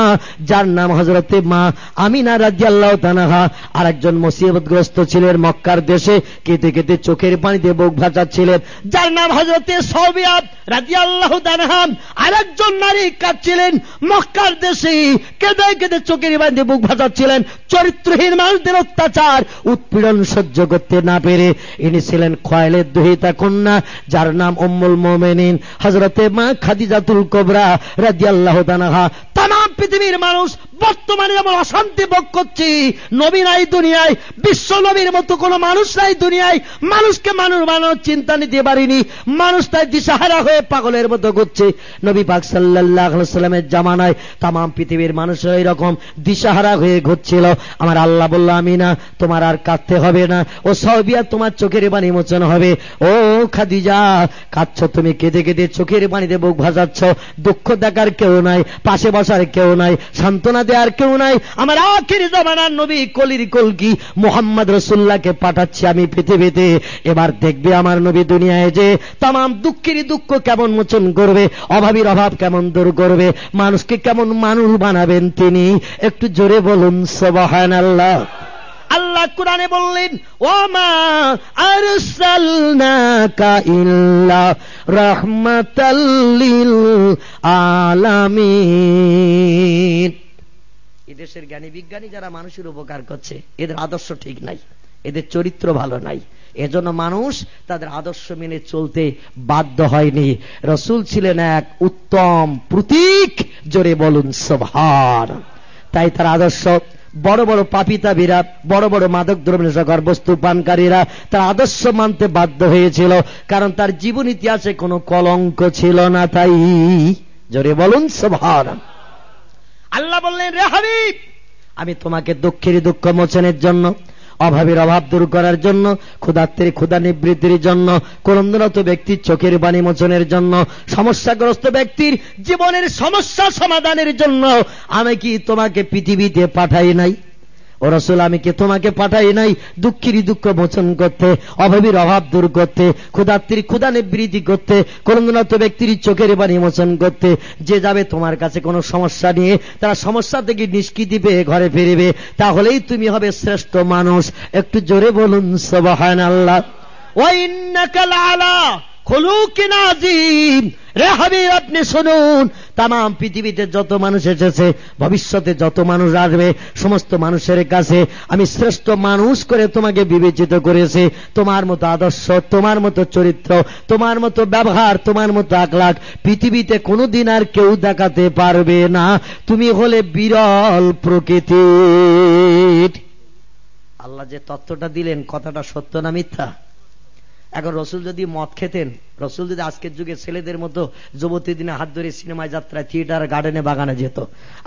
যার নাম হজরতে মা আমিনা রাজিয়াল্লাহ তানাহা আর একজন মুসিবতগ্রস্ত ছিলেন মক্কার দেশে কেঁদে কেঁদে চোখের পানি দিয়ে বুক ভাঁচাচ্ছিলেন যার নাম হজরতে সৌবিয়াত রাজি আল্লাহ দানহাম আরেকজন নারী কাঁদছিলেন মক্কার দেশে কেঁদে কেঁদে চোখের বাঁধে বুক ভাঁচাচ্ছিলেন চরিত্রহীন মানুষদের অত্যাচার উৎপীড়ন সহ্য করতে না পেরে ইনি ছিলেন খয়ালের দহিতা কন্যা যার নাম অম্মুল মোমেনিন হজরতে মা খাদিজাতুল কোবরা রাজি আল্লাহ দানহা তাম পৃথিবীর মানুষ বর্তমানে যেমন অশান্তি ভোগ করছি নবী নাই দুনিয়ায় বিশ্ব নবীর মতো কোনো মানুষ নাই দুনিয়ায় মানুষকে মানুষ মানুষ মানুষ চিন্তা নিতে পারিনি মানুষ তাই দিশাহারা হয়ে পাগলের মতো করছে নবী পাক সাল্লাহ সাল্লামের জামানায় তামাম পৃথিবীর মানুষরা এরকম দিশাহারা হয়ে ঘুরছিল আমার আল্লাহ বলল আমি না তোমার আর কাঁদতে হবে না ও সহবিয়া তোমার চোখের বাণী মোচন হবে ও খাদিজা কাঁদছ তুমি কেঁদে কেঁদে চোখের বাণীতে বুক ভাজাচ্ছ দুঃখ দেখার কেউ নাই পাশে বসার কেউ নাই সান্ত্বনা দেওয়ার কেউ নাই আমার আখির জামানার নবী কলির কলকি মোহাম্মদ রসুল্লাহকে পাঠাচ্ছি আমি পৃথিবীতে এবার দেখবে আমার নবী দুনিয়ায় যে তাম দুঃখের দুঃখ কেমন মোচন করবে অভাবীর অভাব কেমন দূর করবে মানুষকে কেমন মানুষ বানাবেন তিনি একটু জোরে বলুন সবাহান আল্লাহ আল্লাহ কোরআনে বললেন ও মা আরসালনাকা ইল্লা এদেশের জ্ঞানী বিজ্ঞানী যারা মানুষের উপকার করছে এদের আদর্শ ঠিক নাই এদের চরিত্র ভালো নাই এজন্য মানুষ তাদের আদর্শ মেনে চলতে বাধ্য হয়নি রসুল ছিলেন এক উত্তম প্রতীক জোরে বলুন সভার তাই তার আদর্শ বড় বড় পাপিতাভীরা বড় বড় মাদক দ্রব্য গর্ভস্থ পানকারীরা তার আদর্শ মানতে বাধ্য হয়েছিল কারণ তার জীবন ইতিহাসে কোনো কলঙ্ক ছিল না তাই জোরে বলুন সভার আল্লাহ বললেন রে হাবিব আমি তোমাকে দুঃখের দুঃখ মোচনের জন্য অভাবের অভাব দূর করার জন্য ক্ষুধার্তের ক্ষুধা নিবৃত্তির জন্য করন্দরত ব্যক্তির চোখের বাণী মোচনের জন্য সমস্যাগ্রস্ত ব্যক্তির জীবনের সমস্যা সমাধানের জন্য আমি কি তোমাকে পৃথিবীতে পাঠাই নাই ও রসুল আমি কি তোমাকে পাঠাই নাই দুঃখীর দুঃখ মোচন করতে অভাবীর অভাব দূর করতে ক্ষুধার্তির ক্ষুধা নিবৃতি করতে করুণাত ব্যক্তির চোখের বাণী মোচন করতে যে যাবে তোমার কাছে কোনো সমস্যা নিয়ে তারা সমস্যা থেকে নিষ্কৃতি পেয়ে ঘরে ফিরবে তাহলেই তুমি হবে শ্রেষ্ঠ মানুষ একটু জোরে বলুন সবাহান আল্লাহ ওয়াইন্নাকা আলা তাম পৃথিবীতে যত মানুষ এসেছে ভবিষ্যতে যত মানুষ আসবে সমস্ত মানুষের কাছে আমি শ্রেষ্ঠ মানুষ করে তোমাকে বিবেচিত করেছে তোমার মতো আদর্শ তোমার মতো চরিত্র তোমার মতো ব্যবহার তোমার মতো আকলাক পৃথিবীতে কোনোদিন আর কেউ দেখাতে পারবে না তুমি হলে বিরল প্রকৃতি আল্লাহ যে তত্ত্বটা দিলেন কথাটা সত্য না মিথ্যা এখন রসুল যদি মদ খেতেন রসুল যদি আজকের যুগে ছেলেদের মতো যুবতী দিনে হাত ধরে সিনেমায় যাত্রায় থিয়েটার গার্ডেনে বাগানে যেত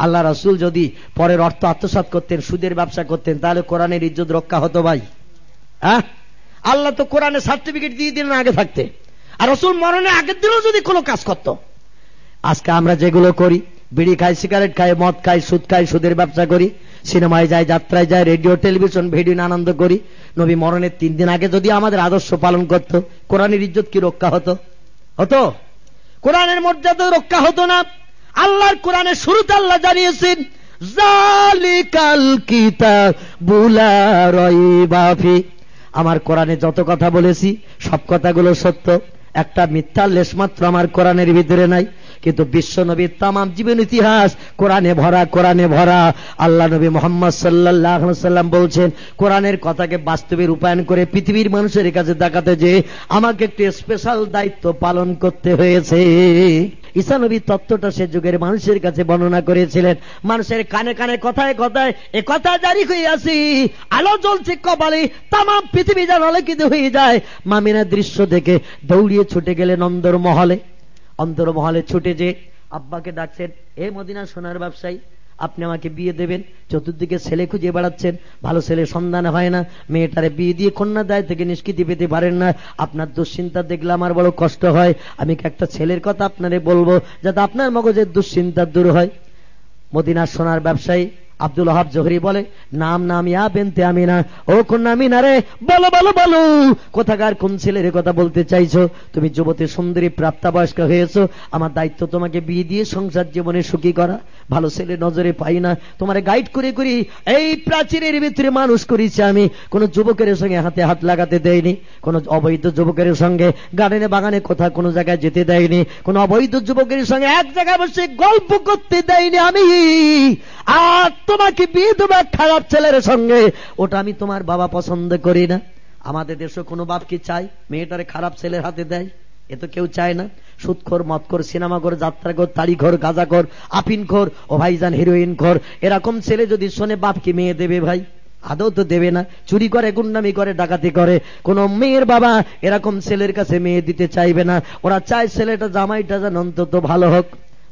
আল্লাহ রসুল যদি পরের অর্থ আত্মসাত করতেন সুদের ব্যবসা করতেন তাহলে কোরআনের ইজ্জত রক্ষা হতো ভাই হ্যাঁ আল্লাহ তো কোরআনের সার্টিফিকেট দিয়ে দিলেন আগে থাকতে আর রসুল মরণে আগের দিনেও যদি কোনো কাজ করত আজকে আমরা যেগুলো করি বিড়ি খাই সিগারেট খাই মদ খাই সুদ খাই সুদের ব্যবসা করি সিনেমায় যাই যাত্রায় যাই রেডিও টেলিভিশন ভিডিও আনন্দ করি নবী মরণের তিন দিন আগে যদি আমাদের আদর্শ পালন করত কোরআনের ইজ্জত কি রক্ষা হতো হতো কোরআনের মর্যাদা রক্ষা হতো না আল্লাহর কোরআনে শুরুতে আল্লাহ জানিয়েছেন আমার কোরআনে যত কথা বলেছি সব কথাগুলো সত্য একটা মিথ্যা লেশমাত্র আমার কোরআনের ভিতরে নাই কিন্তু বিশ্ব নবীর তাম জীবন ইতিহাস কোরআনে ভরা কোরআনে ভরা আল্লাহ নবী মোহাম্মদ সাল্লাহ সাল্লাম বলছেন কোরআনের কথাকে বাস্তবে রূপায়ণ করে পৃথিবীর মানুষের কাছে দেখাতে যে আমাকে একটি স্পেশাল দায়িত্ব পালন করতে হয়েছে ঈসা নবী তত্ত্বটা সে যুগের মানুষের কাছে বর্ণনা করেছিলেন মানুষের কানে কানে কথায় কথায় এ কথা জারি হয়ে আসি আলো জ্বলছে কপালে তাম পৃথিবী যেন আলোকিত হয়ে যায় মামিনা দৃশ্য দেখে দৌড়িয়ে ছুটে গেলে নন্দর মহলে অন্তরমহলে ছুটে যে আব্বাকে ডাকছেন এ মদিনা সোনার ব্যবসায়ী আপনি আমাকে বিয়ে দেবেন চতুর্দিকে ছেলে খুঁজে বেড়াচ্ছেন ভালো ছেলে সন্ধান হয় না মেয়েটারে বিয়ে দিয়ে কন্যা দায় থেকে নিষ্কৃতি পেতে পারেন না আপনার দুশ্চিন্তা দেখলে আমার বড় কষ্ট হয় আমি একটা ছেলের কথা আপনারে বলবো যাতে আপনার মগজের দুশ্চিন্তা দূর হয় মদিনা সোনার ব্যবসায়ী আব্দুল হাব জহরি বলে নাম নাম ইয়া বেনতে আমিনা ও কন্যা আমিনা রে বলো বলো বলো কোথাকার কোন ছেলের কথা বলতে চাইছো তুমি যুবতী সুন্দরী প্রাপ্তাবয়স্ক হয়েছো আমার দায়িত্ব তোমাকে বিয়ে দিয়ে সংসার জীবনে সুখী করা ভালো ছেলে নজরে পাই না তোমার গাইড করে করি এই প্রাচীরের ভিতরে মানুষ করেছি আমি কোন যুবকের সঙ্গে হাতে হাত লাগাতে দেয়নি কোন অবৈধ যুবকের সঙ্গে গার্ডেনে বাগানে কোথাও কোনো জায়গায় যেতে দেয়নি কোন অবৈধ যুবকের সঙ্গে এক জায়গায় বসে গল্প করতে দেয়নি আমি আর তোমাকে বিধবা খারাপ ছেলের সঙ্গে ওটা আমি তোমার বাবা পছন্দ করি না আমাদের দেশে কোনো বাপ কি চাই মেয়েটারে খারাপ ছেলের হাতে দেয় এ তো কেউ চায় না সিনেমা যাত্রা সুৎখোর তাড়ি ঘর যাত্রাঘর তাড়িঘর আপিন ঘর ও ভাইজান ঘর এরকম ছেলে যদি শোনে বাপকে মেয়ে দেবে ভাই আদৌ তো দেবে না চুরি করে গুন্ডামি করে ডাকাতি করে কোন মেয়ের বাবা এরকম ছেলের কাছে মেয়ে দিতে চাইবে না ওরা চায় ছেলেটা জামাইটা যেন অন্তত ভালো হোক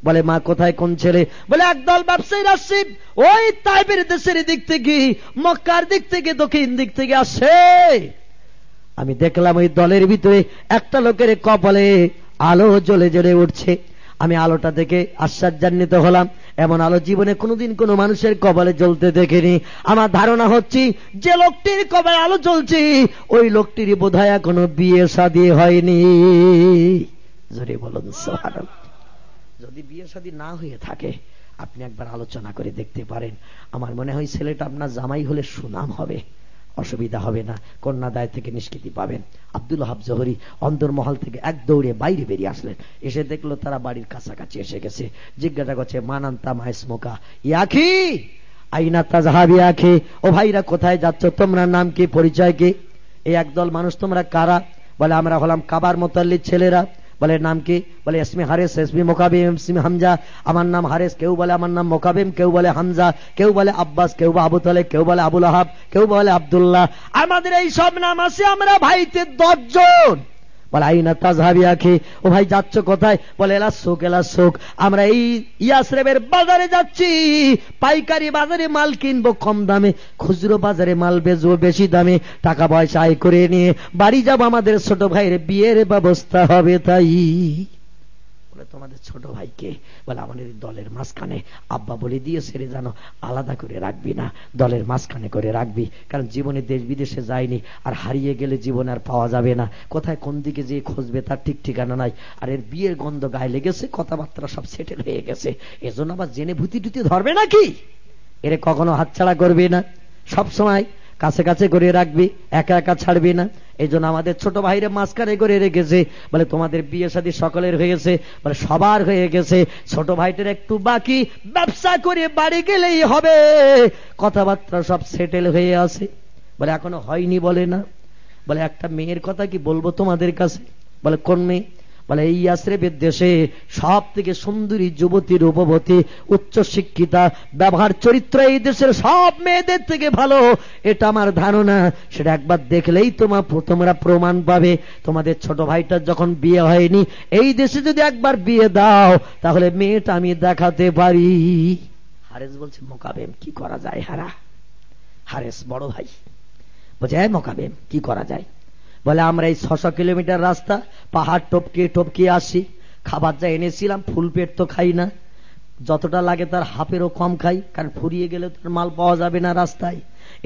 বলে মা কোথায় কোন ছেলে বলে একদল ব্যবসায়ী আসছে ওই তাইবের দেশের দিক থেকে মক্কার দিক থেকে দক্ষিণ দিক থেকে আসে আমি দেখলাম ওই দলের ভিতরে একটা লোকের কপালে আলো জ্বলে জ্বলে উঠছে আমি আলোটা দেখে আশ্চর্যান্বিত হলাম এমন আলো জীবনে কোনোদিন কোন মানুষের কপালে জ্বলতে দেখেনি আমার ধারণা হচ্ছে যে লোকটির কপালে আলো জ্বলছে ওই লোকটির বোধহয় এখনো বিয়ে সাদিয়ে হয়নি জোরে বলুন সোহারাল্লাহ যদি বিয়ে শাদী না হয়ে থাকে আপনি একবার আলোচনা করে দেখতে পারেন আমার মনে হয় ছেলেটা আপনার জামাই হলে সুনাম হবে অসুবিধা হবে না কন্যা দায় থেকে নিষ্কৃতি পাবেন আব্দুল হাব জহরি মহল থেকে এক দৌড়ে বাইরে বেরিয়ে আসলেন এসে দেখলো তারা বাড়ির কাছাকাছি এসে গেছে জিজ্ঞাসা করছে মানান্তা মায়সমোকা ইয়াখি আইনা তাজহাবি আখে ও ভাইরা কোথায় যাচ্ছ তোমরা নাম কি পরিচয় কি এই একদল মানুষ তোমরা কারা বলে আমরা হলাম কাবার মোতাল্লির ছেলেরা বলে নাম কি বলে এসমি হারেস এসমি মোকাবিম এসমি হামজা আমার নাম হারেস কেউ বলে আমার নাম মোকাবিম কেউ বলে হামজা কেউ বলে আব্বাস কেউ বা আবু তালে কেউ বলে আবুল আহাব কেউ বলে আবদুল্লাহ আমাদের এই সব নাম আছে আমরা ভাইতে দশজন বলে আইনা হাবি আখি ও ভাই যাচ্ছ কোথায় বলে এলা শোক এলা শোক আমরা এই ইয়াসরেবের বাজারে যাচ্ছি পাইকারি বাজারে মাল কিনবো কম দামে খুচরো বাজারে মাল বেচবো বেশি দামে টাকা পয়সা আয় করে নিয়ে বাড়ি যাব আমাদের ছোট ভাইয়ের বিয়ের ব্যবস্থা হবে তাই বলে তোমাদের ছোট ভাইকে বলে আমাদের দলের মাঝখানে আব্বা বলে দিয়ে সেরে জানো আলাদা করে রাখবি না দলের মাঝখানে করে রাখবি কারণ জীবনে দেশ বিদেশে যায়নি আর হারিয়ে গেলে জীবন আর পাওয়া যাবে না কোথায় কোন দিকে যে খুঁজবে তার ঠিক ঠিকানা নাই আর এর বিয়ের গন্ধ গায়ে লেগেছে কথাবার্তা সব সেটেল হয়ে গেছে এজন্য আবার জেনে ভূতি টুতি ধরবে নাকি এরে কখনো হাতছাড়া করবে না সব সময় কাছে কাছে গড়িয়ে রাখবি একা একা ছাড়বি না এই জন্য আমাদের ছোট ভাইরে মাঝখানে করে রেখেছে বলে তোমাদের বিয়ে শাদী সকলের হয়েছে বলে সবার হয়ে গেছে ছোট ভাইটার একটু বাকি ব্যবসা করে বাড়ি গেলেই হবে কথাবার্তা সব সেটেল হয়ে আছে বলে এখনো হয়নি বলে না বলে একটা মেয়ের কথা কি বলবো তোমাদের কাছে বলে কোন মেয়ে বলে এই আশ্রেফের দেশে সব থেকে সুন্দরী যুবতী রূপবতী উচ্চ শিক্ষিতা ব্যবহার চরিত্র এই দেশের সব মেয়েদের থেকে ভালো এটা আমার ধারণা সেটা একবার দেখলেই তোমার তোমরা প্রমাণ পাবে তোমাদের ছোট ভাইটার যখন বিয়ে হয়নি এই দেশে যদি একবার বিয়ে দাও তাহলে মেয়েটা আমি দেখাতে পারি হারেস বলছে মোকাবেম কি করা যায় হারা হারেস বড় ভাই বোঝায় হ্যাঁ, মোকাবেম কি করা যায় বলে আমরা এই ছশো কিলোমিটার রাস্তা পাহাড় টপকিয়ে টপকিয়ে আসি খাবার যা এনেছিলাম ফুল পেট তো খাই না যতটা লাগে তার হাফেরও কম খাই কারণ ফুরিয়ে গেলে তার মাল পাওয়া যাবে না রাস্তায়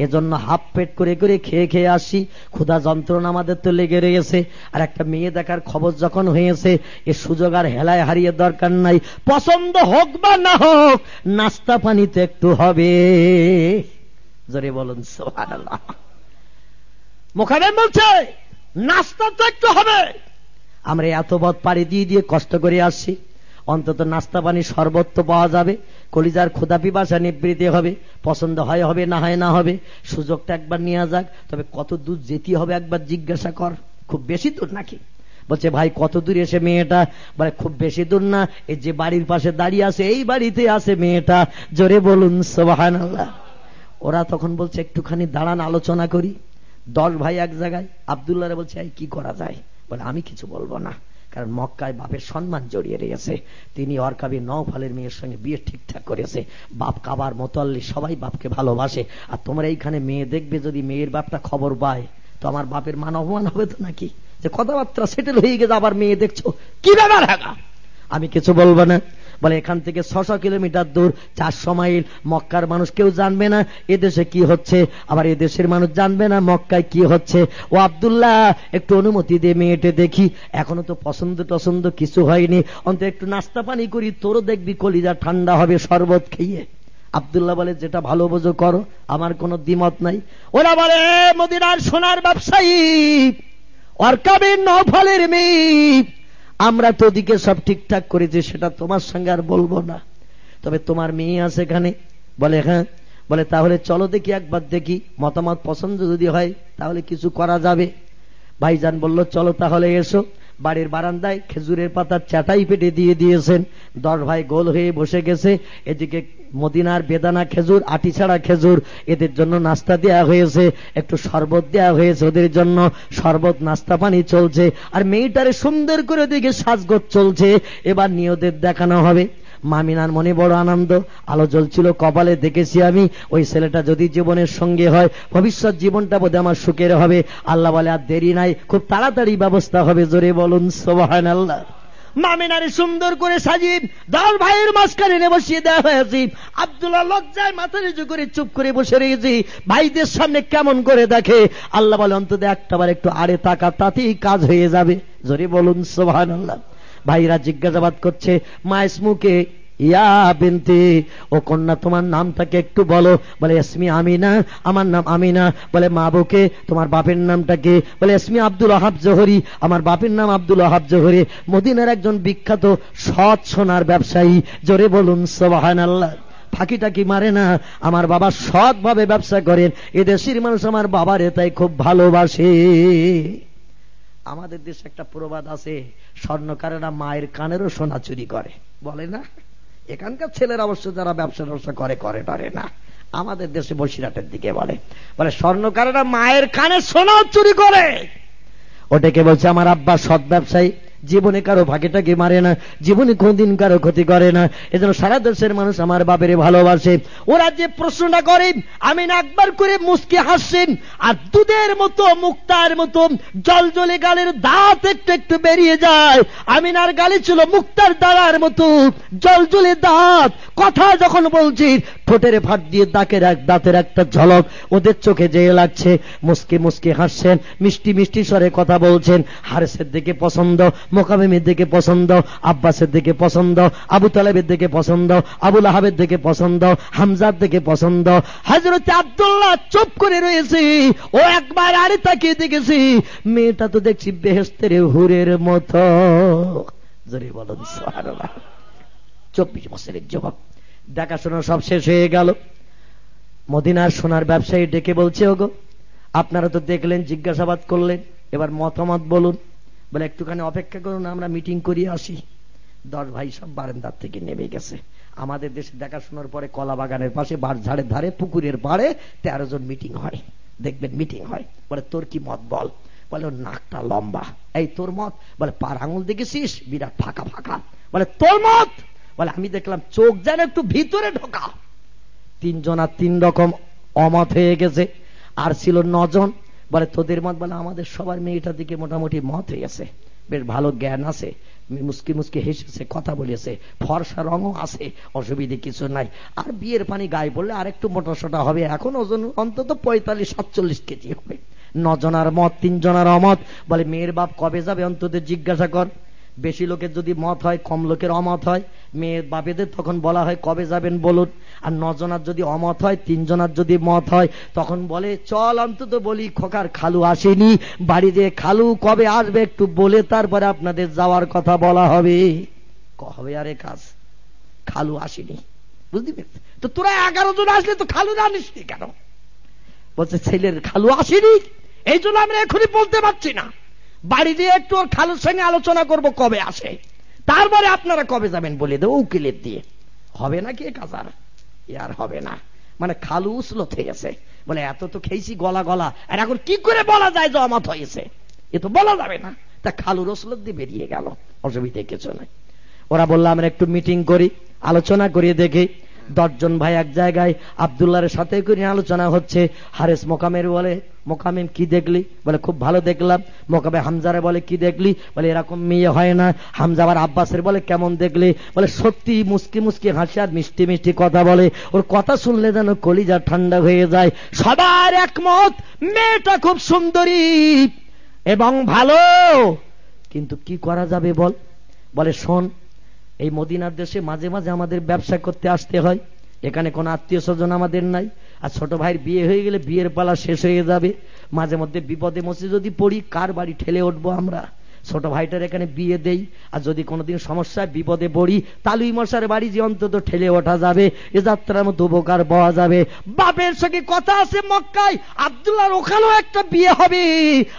এজন্য হাফ পেট করে করে খেয়ে খেয়ে আসি ক্ষুধা যন্ত্রণা আমাদের তো লেগে রয়েছে আর একটা মেয়ে দেখার খবর যখন হয়েছে এ সুযোগ আর হেলায় হারিয়ে দরকার নাই পছন্দ হোক বা না হোক নাস্তা পানিতে একটু হবে জোরে বলুন সোহান মুখাদেব বলছে নাস্তা তো একটু হবে আমরা এত পথ পাড়ি দিয়ে দিয়ে কষ্ট করে আসছি অন্তত নাস্তা পানি সর্বত্র পাওয়া যাবে কলিজার ক্ষুদা বাসা নিবৃত্তি হবে পছন্দ হয় হবে না হয় না হবে সুযোগটা একবার নেওয়া যাক তবে কত দূর যেতে হবে একবার জিজ্ঞাসা কর খুব বেশি দূর নাকি বলছে ভাই কত দূর এসে মেয়েটা বলে খুব বেশি দূর না এই যে বাড়ির পাশে দাঁড়িয়ে আছে এই বাড়িতে আছে মেয়েটা জোরে বলুন সোহান ওরা তখন বলছে একটুখানি দাঁড়ান আলোচনা করি দশ ভাই এক জায়গায় আবদুল্লাহ বলছে কি করা যায় বলে আমি কিছু বলবো না কারণ মক্কায় বাপের সম্মান জড়িয়ে রয়েছে তিনি অর্কাবি নওফালের মেয়ের সঙ্গে বিয়ে ঠিকঠাক করেছে বাপ কাবার মোতাল্লি সবাই বাপকে ভালোবাসে আর তোমরা এইখানে মেয়ে দেখবে যদি মেয়ের বাপটা খবর পায় তো আমার বাপের মান অপমান হবে তো নাকি যে কথাবার্তা সেটেল হয়ে গেছে আবার মেয়ে দেখছো কি ব্যাপার হ্যাঁ আমি কিছু বলবো না বলে এখান থেকে ছশো কিলোমিটার দূর চারশো মাইল মক্কার মানুষ কেউ জানবে না এদেশে কি হচ্ছে আবার এদেশের মানুষ জানবে না মক্কায় কি হচ্ছে ও আবদুল্লাহ একটু অনুমতি দিয়ে মেয়েটে দেখি এখনো তো পছন্দ টছন্দ কিছু হয়নি অন্ত একটু নাস্তা পানি করি তোরও দেখবি কলিজা ঠান্ডা হবে শরবত খেয়ে আবদুল্লাহ বলে যেটা ভালো বোঝো করো আমার কোনো দ্বিমত নাই ওরা বলে মদিনার সোনার ব্যবসায়ী অর্কাবিন নফলের মেয়ে আমরা তো ওদিকে সব ঠিকঠাক করেছি সেটা তোমার সঙ্গে আর বলবো না তবে তোমার মেয়ে আছে এখানে বলে হ্যাঁ বলে তাহলে চলো দেখি একবার দেখি মতামত পছন্দ যদি হয় তাহলে কিছু করা যাবে ভাইজান বলল চলো তাহলে এসো বাড়ির বারান্দায় খেজুরের পাতার চাটাই পেটে দিয়ে দিয়েছেন দশ ভাই গোল হয়ে বসে গেছে এদিকে মদিনার বেদানা খেজুর আটি ছাড়া খেজুর এদের জন্য নাস্তা দেয়া হয়েছে একটু শরবত দেয়া হয়েছে ওদের জন্য শরবত নাস্তা পানি চলছে আর মেয়েটারে সুন্দর করে দিকে সাজগোজ চলছে এবার নিয়দের দেখানো হবে মামিনার মনে বড় আনন্দ আলো জ্বলছিল কপালে দেখেছি আমি ওই ছেলেটা যদি জীবনের সঙ্গে হয় ভবিষ্যৎ জীবনটা বোধহয় আমার সুখের হবে আল্লাহ বলে আর দেরি নাই খুব তাড়াতাড়ি ব্যবস্থা হবে জোরে বলুন সোবাহান আল্লাহ মামিনারে সুন্দর করে সাজিব দল ভাইয়ের মাঝখানে এনে বসিয়ে দেওয়া হয়েছি আব্দুল্লাহ লজ্জায় মাথা নিচু করে চুপ করে বসে রয়েছি ভাইদের সামনে কেমন করে দেখে আল্লাহ বলে অন্তত একটা বার একটু আড়ে তাকা তাতেই কাজ হয়ে যাবে জোরে বলুন সোহান আল্লাহ ভাইরা জিজ্ঞাসাবাদ করছে মাইসমুকে ইয়া ও কন্যা তোমার নামটাকে একটু বলো বলে এসমি আমিনা আমার নাম আমিনা বলে মা বুকে তোমার বাপের নামটা বলে এসমি আব্দুল আহাব জহরি আমার বাপের নাম আব্দুল আহাব জহরি মদিনার একজন বিখ্যাত সৎ সোনার ব্যবসায়ী জোরে বলুন সোবাহান আল্লাহ ফাঁকিটা কি মারে না আমার বাবা সৎ ভাবে ব্যবসা করেন এদেশের মানুষ আমার বাবারে তাই খুব ভালোবাসে আমাদের দেশে একটা প্রবাদ আছে স্বর্ণকারেরা মায়ের কানেরও সোনা চুরি করে বলে না এখানকার ছেলেরা অবশ্য যারা ব্যবসা টবসা করে করে টরে না আমাদের দেশে বসিরাটের দিকে বলে বলে স্বর্ণকারেরা মায়ের কানে সোনা চুরি করে ওটাকে বলছে আমার আব্বা সৎ ব্যবসায়ী জীবনে কারো ভাগেটাকে মারে না জীবনে কোনদিন কারো ক্ষতি করে না এজন্য সারা দেশের মানুষ আমার বাপের ভালোবাসে ওরা যে প্রশ্নটা করে আমি না একবার করে মুসকে হাসছেন আর দুধের মতো মুক্তার মতো জল জলে গালের দাঁত একটু একটু বেরিয়ে যায় আমি আমিনার গালে ছিল মুক্তার দাঁড়ার মতো জল জলে দাঁত কথা যখন বলছি ঠোঁটের ভাত দিয়ে দাঁতের এক দাঁতের একটা ঝলক ওদের চোখে যেয়ে লাগছে মুসকে মুসকে হাসছেন মিষ্টি মিষ্টি স্বরে কথা বলছেন হারেসের দিকে পছন্দ মোকামিমের দিকে পছন্দ আব্বাসের দিকে পছন্দ আবু তালেবের দিকে পছন্দ আবুল আহাবের দিকে পছন্দ হামজার দিকে পছন্দ হাজরত আবদুল্লাহ চুপ করে রয়েছি ও একবার আরে তাকিয়ে দেখেছি মেয়েটা তো দেখছি বেহস্তের হুরের মতো জোরে বলুন চব্বিশ বছরের যুবক দেখাশোনা সব শেষ হয়ে গেল মদিনার সোনার ব্যবসায়ী ডেকে বলছে ওগো আপনারা তো দেখলেন জিজ্ঞাসাবাদ করলেন এবার মতামত বলুন বলে একটুখানি অপেক্ষা করুন আমরা মিটিং করি আসি দশ ভাই সব বারান্দার থেকে নেমে গেছে আমাদের দেশে দেখাশোনার পরে কলা বাগানের পাশে বাঁশঝাড়ের ধারে পুকুরের পাড়ে তেরো জন মিটিং হয় দেখবেন মিটিং হয় বলে তোর কি মত বল বলে ওর নাকটা লম্বা এই তোর মত বলে পার আঙুল দেখেছিস বিরাট ফাঁকা ফাঁকা বলে তোর মত বলে আমি দেখলাম চোখ যেন একটু ভিতরে ঢোকা তিনজন আর তিন রকম অমত হয়ে গেছে আর ছিল নজন বলে তোদের মত বলে আমাদের সবার মেয়েটার দিকে মোটামুটি মত হয়ে গেছে বেশ ভালো জ্ঞান আছে মুসকি মুসকি হেসেছে কথা বলেছে ফর্সা রঙও আছে অসুবিধে কিছু নাই আর বিয়ের পানি গায়ে পড়লে আর একটু মোটাসোটা হবে এখন ওজন অন্তত পঁয়তাল্লিশ সাতচল্লিশ কেজি হবে নজনার মত তিনজনার অমত বলে মেয়ের বাপ কবে যাবে অন্তত জিজ্ঞাসা কর বেশি লোকের যদি মত হয় কম লোকের অমত হয় মেয়ের বাপেদের তখন বলা হয় কবে যাবেন বলুন আর নজনার যদি অমত হয় তিনজনার যদি মত হয় তখন বলে চল অন্তত বলি খোকার খালু আসেনি বাড়িতে খালু কবে আসবে একটু বলে তারপরে আপনাদের যাওয়ার কথা বলা হবে হবে আরে কাজ খালু আসেনি বুঝতে পেরেছি তো তোরা এগারো জন আসলে তো খালু আনিসনি কেন বলছে ছেলের খালু আসেনি এই জন্য আমরা এখনই বলতে পারছি না বাড়ি দিয়ে একটু ওর খালুর সঙ্গে আলোচনা করব কবে আসে তারপরে আপনারা কবে যাবেন বলে দেবো উকিলের দিয়ে হবে না কি কাজ আর হবে না মানে খালু উসলো হয়ে গেছে বলে এত তো খেয়েছি গলা গলা আর এখন কি করে বলা যায় জমাত হয়েছে এ তো বলা যাবে না তা খালু রসল দিয়ে বেরিয়ে গেল অসুবিধে কিছু নাই ওরা বললো আমরা একটু মিটিং করি আলোচনা করিয়ে দেখি দশজন ভাই এক জায়গায় আবদুল্লার সাথে করে আলোচনা হচ্ছে হারেস মোকামের বলে মোকামিম কি দেখলি বলে খুব ভালো দেখলাম মোকামে হামজারে বলে কি দেখলি বলে এরকম মেয়ে হয় না হামজাবার আব্বাসের বলে কেমন দেখলি বলে সত্যি মুস্কি মুস্কি হাসি আর মিষ্টি মিষ্টি কথা বলে ওর কথা শুনলে যেন কলিজা ঠান্ডা হয়ে যায় সবার একমত মেয়েটা খুব সুন্দরী এবং ভালো কিন্তু কি করা যাবে বল বলে শোন এই মদিনার দেশে মাঝে মাঝে আমাদের ব্যবসা করতে আসতে হয় এখানে কোনো আত্মীয় স্বজন আমাদের নাই আর ছোট ভাইয়ের বিয়ে হয়ে গেলে বিয়ের পালা শেষ হয়ে যাবে মাঝে মধ্যে বিপদে মসে যদি পড়ি কার বাড়ি ঠেলে উঠবো আমরা ছোট ভাইটার এখানে বিয়ে দেই আর যদি কোনোদিন সমস্যায় বিপদে পড়ি তালুই মশার বাড়ি যে অন্তত ঠেলে ওঠা যাবে এ যাত্রার মতো উপকার পাওয়া যাবে বাপের সঙ্গে কথা আছে মক্কায় আবদুল্লাহ ওখানেও একটা বিয়ে হবে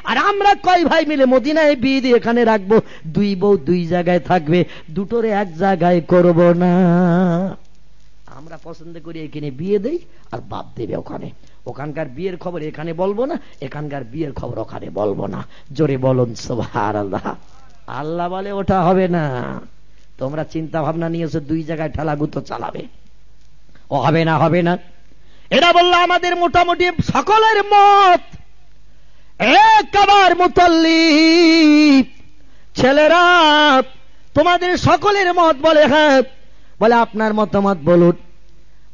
আর আমরা কয় ভাই মিলে মদিনায় বিয়ে দিয়ে এখানে রাখবো দুই বউ দুই জায়গায় থাকবে দুটোরে এক জায়গায় করব না আমরা পছন্দ করি এখানে বিয়ে দেই আর বাপ দেবে ওখানে ওখানকার বিয়ের খবর এখানে বলবো না এখানকার বিয়ের খবর ওখানে বলবো না জোরে বলুন সোভার আল্লাহ আল্লাহ বলে ওটা হবে না তোমরা চিন্তা ভাবনা নিয়েছো দুই জায়গায় ঠেলাগুতো চালাবে ও হবে না হবে না এরা বললো আমাদের মোটামুটি সকলের মত একবার মুতাল্লি ছেলেরা তোমাদের সকলের মত বলে হ্যাঁ বলে আপনার মতামত বলুন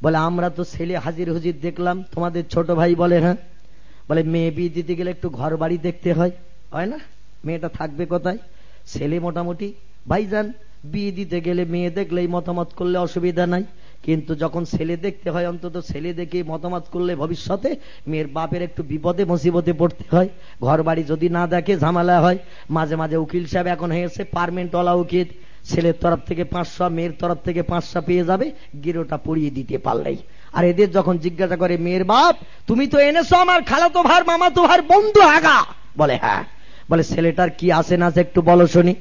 বলে আমরা তো ছেলে হাজির হুজির দেখলাম তোমাদের ছোট ভাই বলে হ্যাঁ বলে মেয়ে বিয়ে দিতে গেলে একটু ঘর বাড়ি দেখতে হয় হয় না মেয়েটা থাকবে কোথায় ছেলে মোটামুটি ভাইজান বিয়ে দিতে গেলে মেয়ে দেখলেই মতামত করলে অসুবিধা নাই কিন্তু যখন ছেলে দেখতে হয় অন্তত ছেলে দেখে মতামত করলে ভবিষ্যতে মেয়ের বাপের একটু বিপদে মুসিবতে পড়তে হয় ঘর বাড়ি যদি না দেখে ঝামেলা হয় মাঝে মাঝে উকিল সাহেব এখন হয়েছে পারমেন্টওয়ালা উকিল ছেলের তরফ থেকে পাঁচশো মেয়ের তরফ থেকে পাঁচশো পেয়ে যাবে গিরোটা পড়িয়ে দিতে পারলেই আর এদের যখন জিজ্ঞাসা করে মেয়ের বাপ তুমি তো এনেছো আমার খালাতো ভার মামাতো ভার বন্ধু আগা বলে হ্যাঁ বলে ছেলেটার কি আসে না একটু বলো শুনি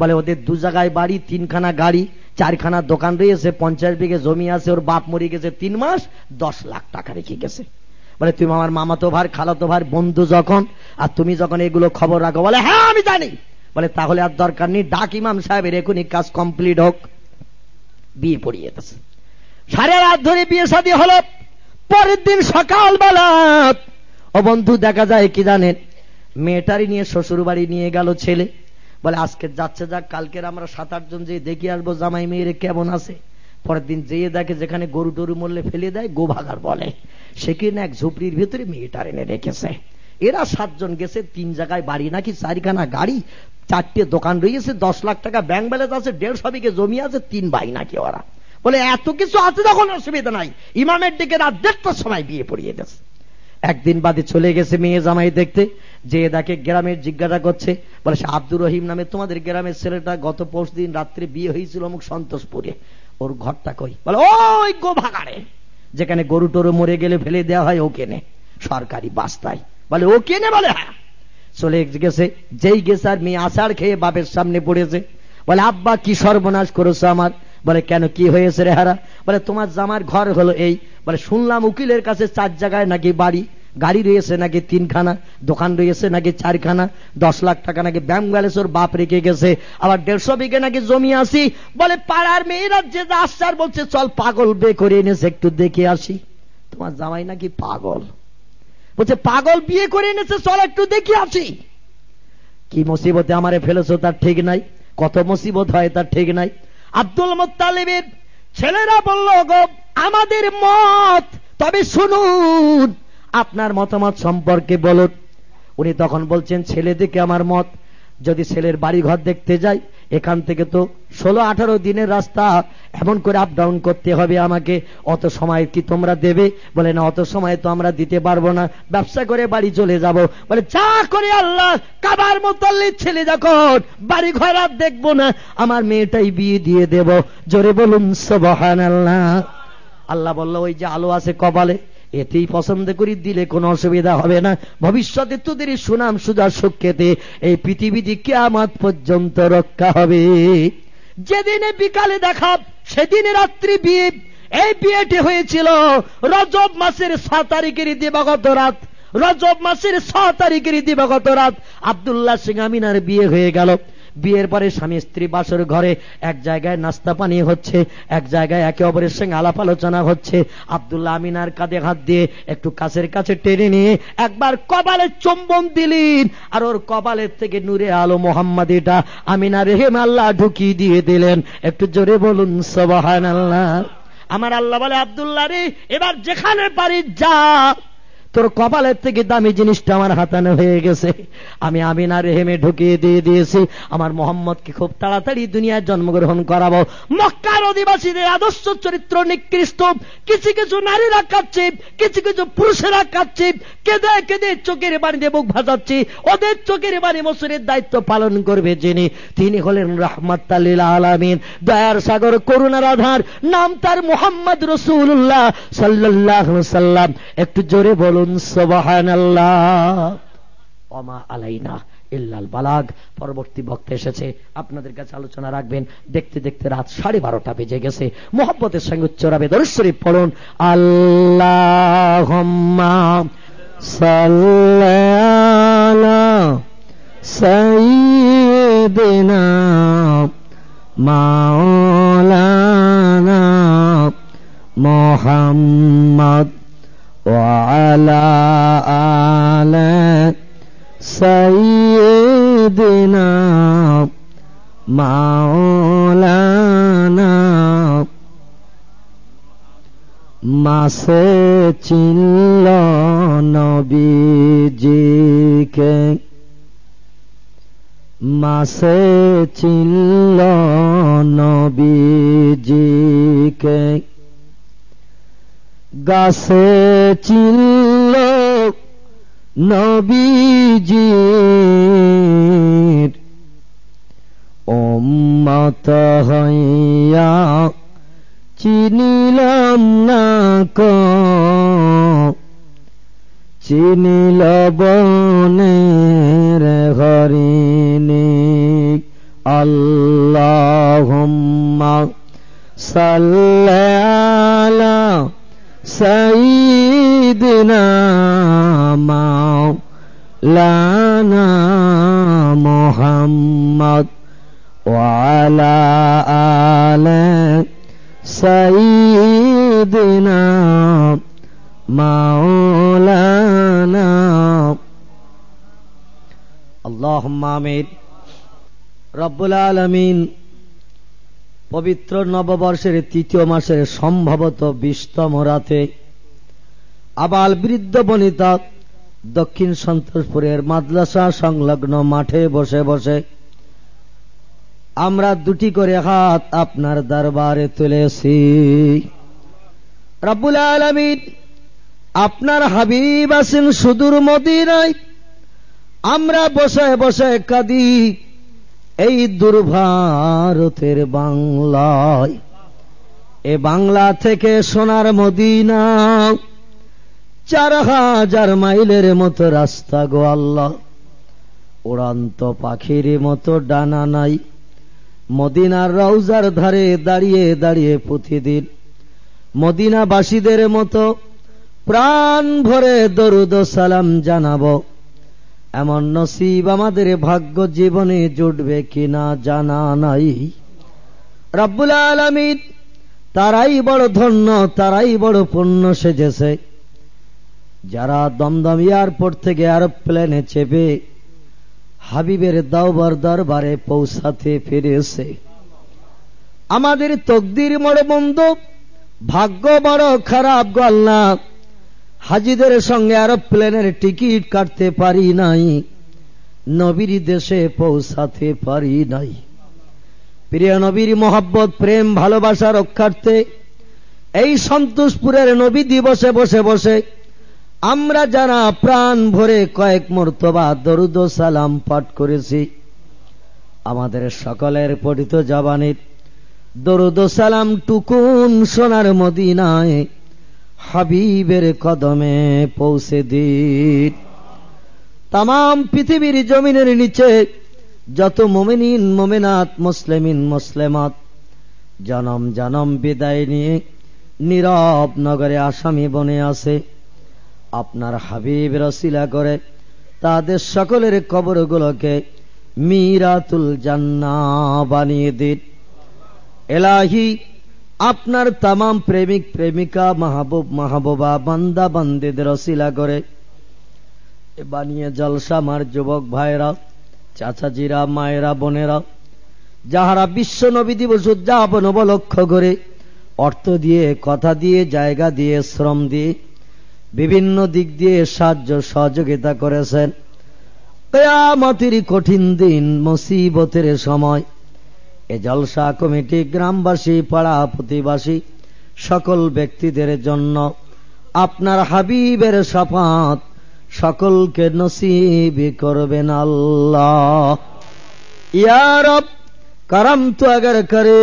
বলে ওদের দু জায়গায় বাড়ি তিনখানা গাড়ি চারখানা দোকান রয়েছে পঞ্চাশ বিঘে জমি আছে ওর বাপ মরে গেছে তিন মাস দশ লাখ টাকা রেখে গেছে বলে তুমি আমার মামাতো ভার খালাতো ভার বন্ধু যখন আর তুমি যখন এগুলো খবর রাখো বলে হ্যাঁ আমি জানি বলে তাহলে আর দরকার নেই ডাক ইমাম সাহেবের এখনই কাজ কমপ্লিট হোক বিয়ে পড়িয়ে গেছে সারা রাত ধরে বিয়ে সাদি হল পরের দিন সকাল বেলা ও বন্ধু দেখা যায় কি জানেন মেয়েটারি নিয়ে শ্বশুর বাড়ি নিয়ে গেল ছেলে বলে আজকে যাচ্ছে যাক কালকের আমরা সাত আটজন যে দেখি আসবো জামাই মেয়ের কেমন আছে পরের দিন যেয়ে দেখে যেখানে গরু টরু মরলে ফেলে দেয় গোভাগার বলে সে কি না এক ঝুপড়ির ভেতরে মেয়েটার এনে রেখেছে এরা সাতজন গেছে তিন জায়গায় বাড়ি নাকি চারিখানা গাড়ি চারটে দোকান রয়েছে দশ লাখ টাকা ব্যাংক ব্যালেন্স আছে দেড়শো বিঘে জমি আছে তিন ভাই নাকি ওরা বলে এত কিছু আছে তখন অসুবিধা নাই ইমামের দিকে রাত দেড়টার সময় বিয়ে পড়িয়ে গেছে একদিন বাদে চলে গেছে মেয়ে জামাই দেখতে যে দেখে গ্রামের জিজ্ঞাসা করছে বলে সে আব্দুর রহিম নামে তোমাদের গ্রামের ছেলেটা গত পরশু দিন রাত্রে বিয়ে হয়েছিল অমুক সন্তোষপুরে ওর ঘরটা কই বলে ওই গো গোভাগাড়ে যেখানে গরু টরু মরে গেলে ফেলে দেওয়া হয় ওকেনে সরকারি বাস্তায় বলে ও ওকেনে বলে হ্যাঁ চলে গেছে যেই গেছে আর মেয়ে আষাঢ় খেয়ে বাপের সামনে পড়েছে বলে আব্বা কি সর্বনাশ করেছো আমার বলে কেন কি হয়েছে রে হারা বলে তোমার জামার ঘর হলো এই বলে শুনলাম উকিলের কাছে চার জায়গায় নাকি বাড়ি গাড়ি রয়েছে নাকি তিনখানা দোকান রয়েছে নাকি চারখানা দশ লাখ টাকা নাকি ব্যায়াম ব্যালেন্স ওর বাপ রেখে গেছে আবার দেড়শো বিঘে নাকি জমি আসি বলে পাড়ার মেয়েরা যে আশ্চার বলছে চল পাগল বে করে এনেছে একটু দেখে আসি তোমার জামাই নাকি পাগল বলছে পাগল বিয়ে করে এনেছে চল একটু দেখি আসি কি মুসিবতে আমারে ফেলেছো তার ঠিক নাই কত মুসিবত হয় তার ঠিক নাই আব্দুল মোত্তালিবের ছেলেরা বলল গো আমাদের মত তবে শুনুন আপনার মতামত সম্পর্কে বলুন উনি তখন বলছেন ছেলে আমার মত যদি ছেলের বাড়ি ঘর দেখতে যাই এখান থেকে তো ষোলো আঠারো দিনের রাস্তা এমন করে আপ ডাউন করতে হবে আমাকে অত সময় কি তোমরা দেবে বলে না অত সময় তো আমরা দিতে পারবো না ব্যবসা করে বাড়ি চলে যাব বলে যা করে আল্লাহ কাবার মোতল্লির ছেলে যখন বাড়ি ঘর আর দেখবো না আমার মেয়েটাই বিয়ে দিয়ে দেব জোরে বলুন সবহান আল্লাহ আল্লাহ বললো ওই যে আলো আছে কপালে এতেই পছন্দ করি দিলে কোনো অসুবিধা হবে না ভবিষ্যতে তোদের সুনাম সুজা সুক্ষেতে এই পৃথিবীটি আমার পর্যন্ত রক্ষা হবে যেদিনে বিকালে দেখা সেদিন রাত্রি বিয়ে এই বিয়েটি হয়েছিল রজব মাসের সাত তারিখের দিবাগত রাত রজব মাসের ছ তারিখের দিবাগত রাত আবদুল্লাহ সিং আমিনার বিয়ে হয়ে গেল বিয়ের পরে স্বামী স্ত্রী বাসর ঘরে এক জায়গায় নাস্তা পানি হচ্ছে এক জায়গায় একে অপরের সঙ্গে আলাপ আলোচনা হচ্ছে আবদুল্লাহ আমিনার কাঁধে হাত দিয়ে একটু কাছের কাছে টেনে নিয়ে একবার কপালে চম্বন দিলেন আর ওর কপালের থেকে নূরে আলো এটা আমিনা রেহেম আল্লাহ ঢুকিয়ে দিয়ে দিলেন একটু জোরে বলুন সবাহান আল্লাহ আমার আল্লাহ বলে আবদুল্লাহ রে এবার যেখানে পারি যা তোর কপালের থেকে দামি জিনিসটা আমার হাতানো হয়ে গেছে আমি আমিনা রেহেমে ঢুকিয়ে দিয়ে দিয়েছি আমার মোহাম্মদকে খুব তাড়াতাড়ি দুনিয়ায় জন্মগ্রহণ করাবো মক্কার অধিবাসীদের আদর্শ চরিত্র নিকৃষ্ট কিছু কিছু নারীরা কাঁদছে কিছু কিছু পুরুষেরা কাঁদছে কেঁদে কেঁদে চোখের বাড়িতে বুক ভাজাচ্ছি ওদের চোখের বাড়ি মসুরের দায়িত্ব পালন করবে যিনি তিনি হলেন রহমত তালিলা আলমিন দয়ার সাগর করুণার আধার নাম তার মোহাম্মদ রসুল্লাহ সাল্লাহ সাল্লাম একটু জোরে বলুন বলুন অমা আলাইনা ইল্লাল বালাগ পরবর্তী বক্তা এসেছে আপনাদের কাছে আলোচনা রাখবেন দেখতে দেখতে রাত সাড়ে বারোটা বেজে গেছে মোহাম্মতের সঙ্গে উচ্চরাবে দরশরীফ পড়ুন আল্লাহ সাল্লাহ সাইদিনা মাওলানা মোহাম্মদ وعلى آل سيدنا মাওলানা মাসে চিনল নবীজিকে মাসে চিনল নবীজিকে গাছে চিল্ল নবীজির উম্মত হইয়া চিনিলাম না ক চিনিল রে হরিণী আল্লাহ সাল্লা سيدنا مولانا محمد وعلى آل سيدنا مولانا اللهم آمين رب العالمين পবিত্র নববর্ষের তৃতীয় মাসের সম্ভবত বিশতম রাতে আবাল বৃদ্ধ বনিতা দক্ষিণ সন্তোষপুরের মাদ্রাসা সংলগ্ন মাঠে বসে বসে আমরা দুটি করে হাত আপনার দরবারে তুলেছি রাবুল আলমিন আপনার হাবিব আছেন সুদূর মদিনায় আমরা বসে বসে কাদি এই দুর্ভারতের বাংলায় এ বাংলা থেকে সোনার মদিনা চার হাজার মাইলের মতো রাস্তা গো আল্লাহ উড়ান্ত পাখির মতো ডানা নাই মদিনার রৌজার ধারে দাঁড়িয়ে দাঁড়িয়ে প্রতিদিন মদিনাবাসীদের মতো প্রাণ ভরে দরুদ সালাম জানাবো এমন নসিব আমাদের ভাগ্য জীবনে জুটবে কিনা জানা নাই রব্বুল আলমিন তারাই বড় ধন্য তারাই বড় পুণ্য সেজেছে যারা দমদম এয়ারপোর্ট থেকে এরোপ্লেনে চেপে হাবিবের দাওবার দরবারে পৌঁছাতে ফিরেছে আমাদের তকদির বড় বন্ধু ভাগ্য বড় খারাপ গল্লা হাজিদের সঙ্গে আরো প্লেনের টিকিট কাটতে পারি নাই নবীর দেশে পৌঁছাতে পারি নাই প্রিয় নবীর মোহাব্বত প্রেম ভালোবাসা রক্ষার্থে এই সন্তোষপুরের নবী দিবসে বসে বসে আমরা যারা প্রাণ ভরে কয়েক মর্তবা দরুদ সালাম পাঠ করেছি আমাদের সকলের পঠিত জবানের দরুদ সালাম টুকুন সোনার মদিনায় হাবিবের কদমে পৌঁছে দিন তাম পৃথিবীর জমিনের নিচে যত মোমেনিন মোমেনাত মুসলিমিন মুসলেমাত জনম জনম বিদায় নিয়ে নীরব নগরে আসামি বনে আছে আপনার হাবিব রসিলা করে তাদের সকলের কবরগুলোকে মিরাতুল জান্না বানিয়ে দিন এলাহি আপনার তামাম প্রেমিক প্রেমিকা মাহবুব মাহবুবা বান্দা বান্দিদের অশিলা করে বানিয়ে জলসা মার যুবক ভাইরা চাচাজিরা মায়েরা বোনেরা যাহারা বিশ্ব নবী দিবস উদযাপন অবলক্ষ করে অর্থ দিয়ে কথা দিয়ে জায়গা দিয়ে শ্রম দিয়ে বিভিন্ন দিক দিয়ে সাহায্য সহযোগিতা করেছেন কেয়ামতির কঠিন দিন মুসিবতের সময় এ জলসা কমিটি গ্রামবাসী পাড়া প্রতিবাসী সকল ব্যক্তিদের জন্য আপনার হাবিবের সাফাত সকলকে নসিব করবেন আল্লাহ ইয়ার কারাম তো আগের করে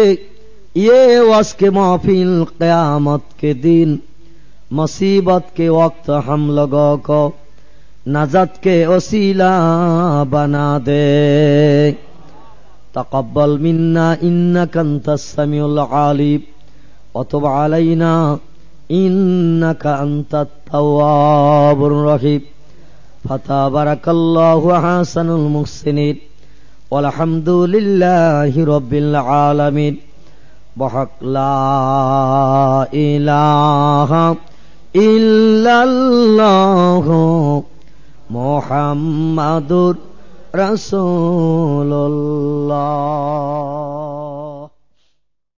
ইয়ে ওয়াসকে মাহফিল क़यामत के दिन मुसीबत के वक्त हम लोगों को नजत تقبل منا إنك أنت السميع العليم وتب علينا إنك أنت التواب الرحيم فتبارك الله حسن المحسنين والحمد لله رب العالمين بحق لا إله إلا الله محمد রসুল্লাহ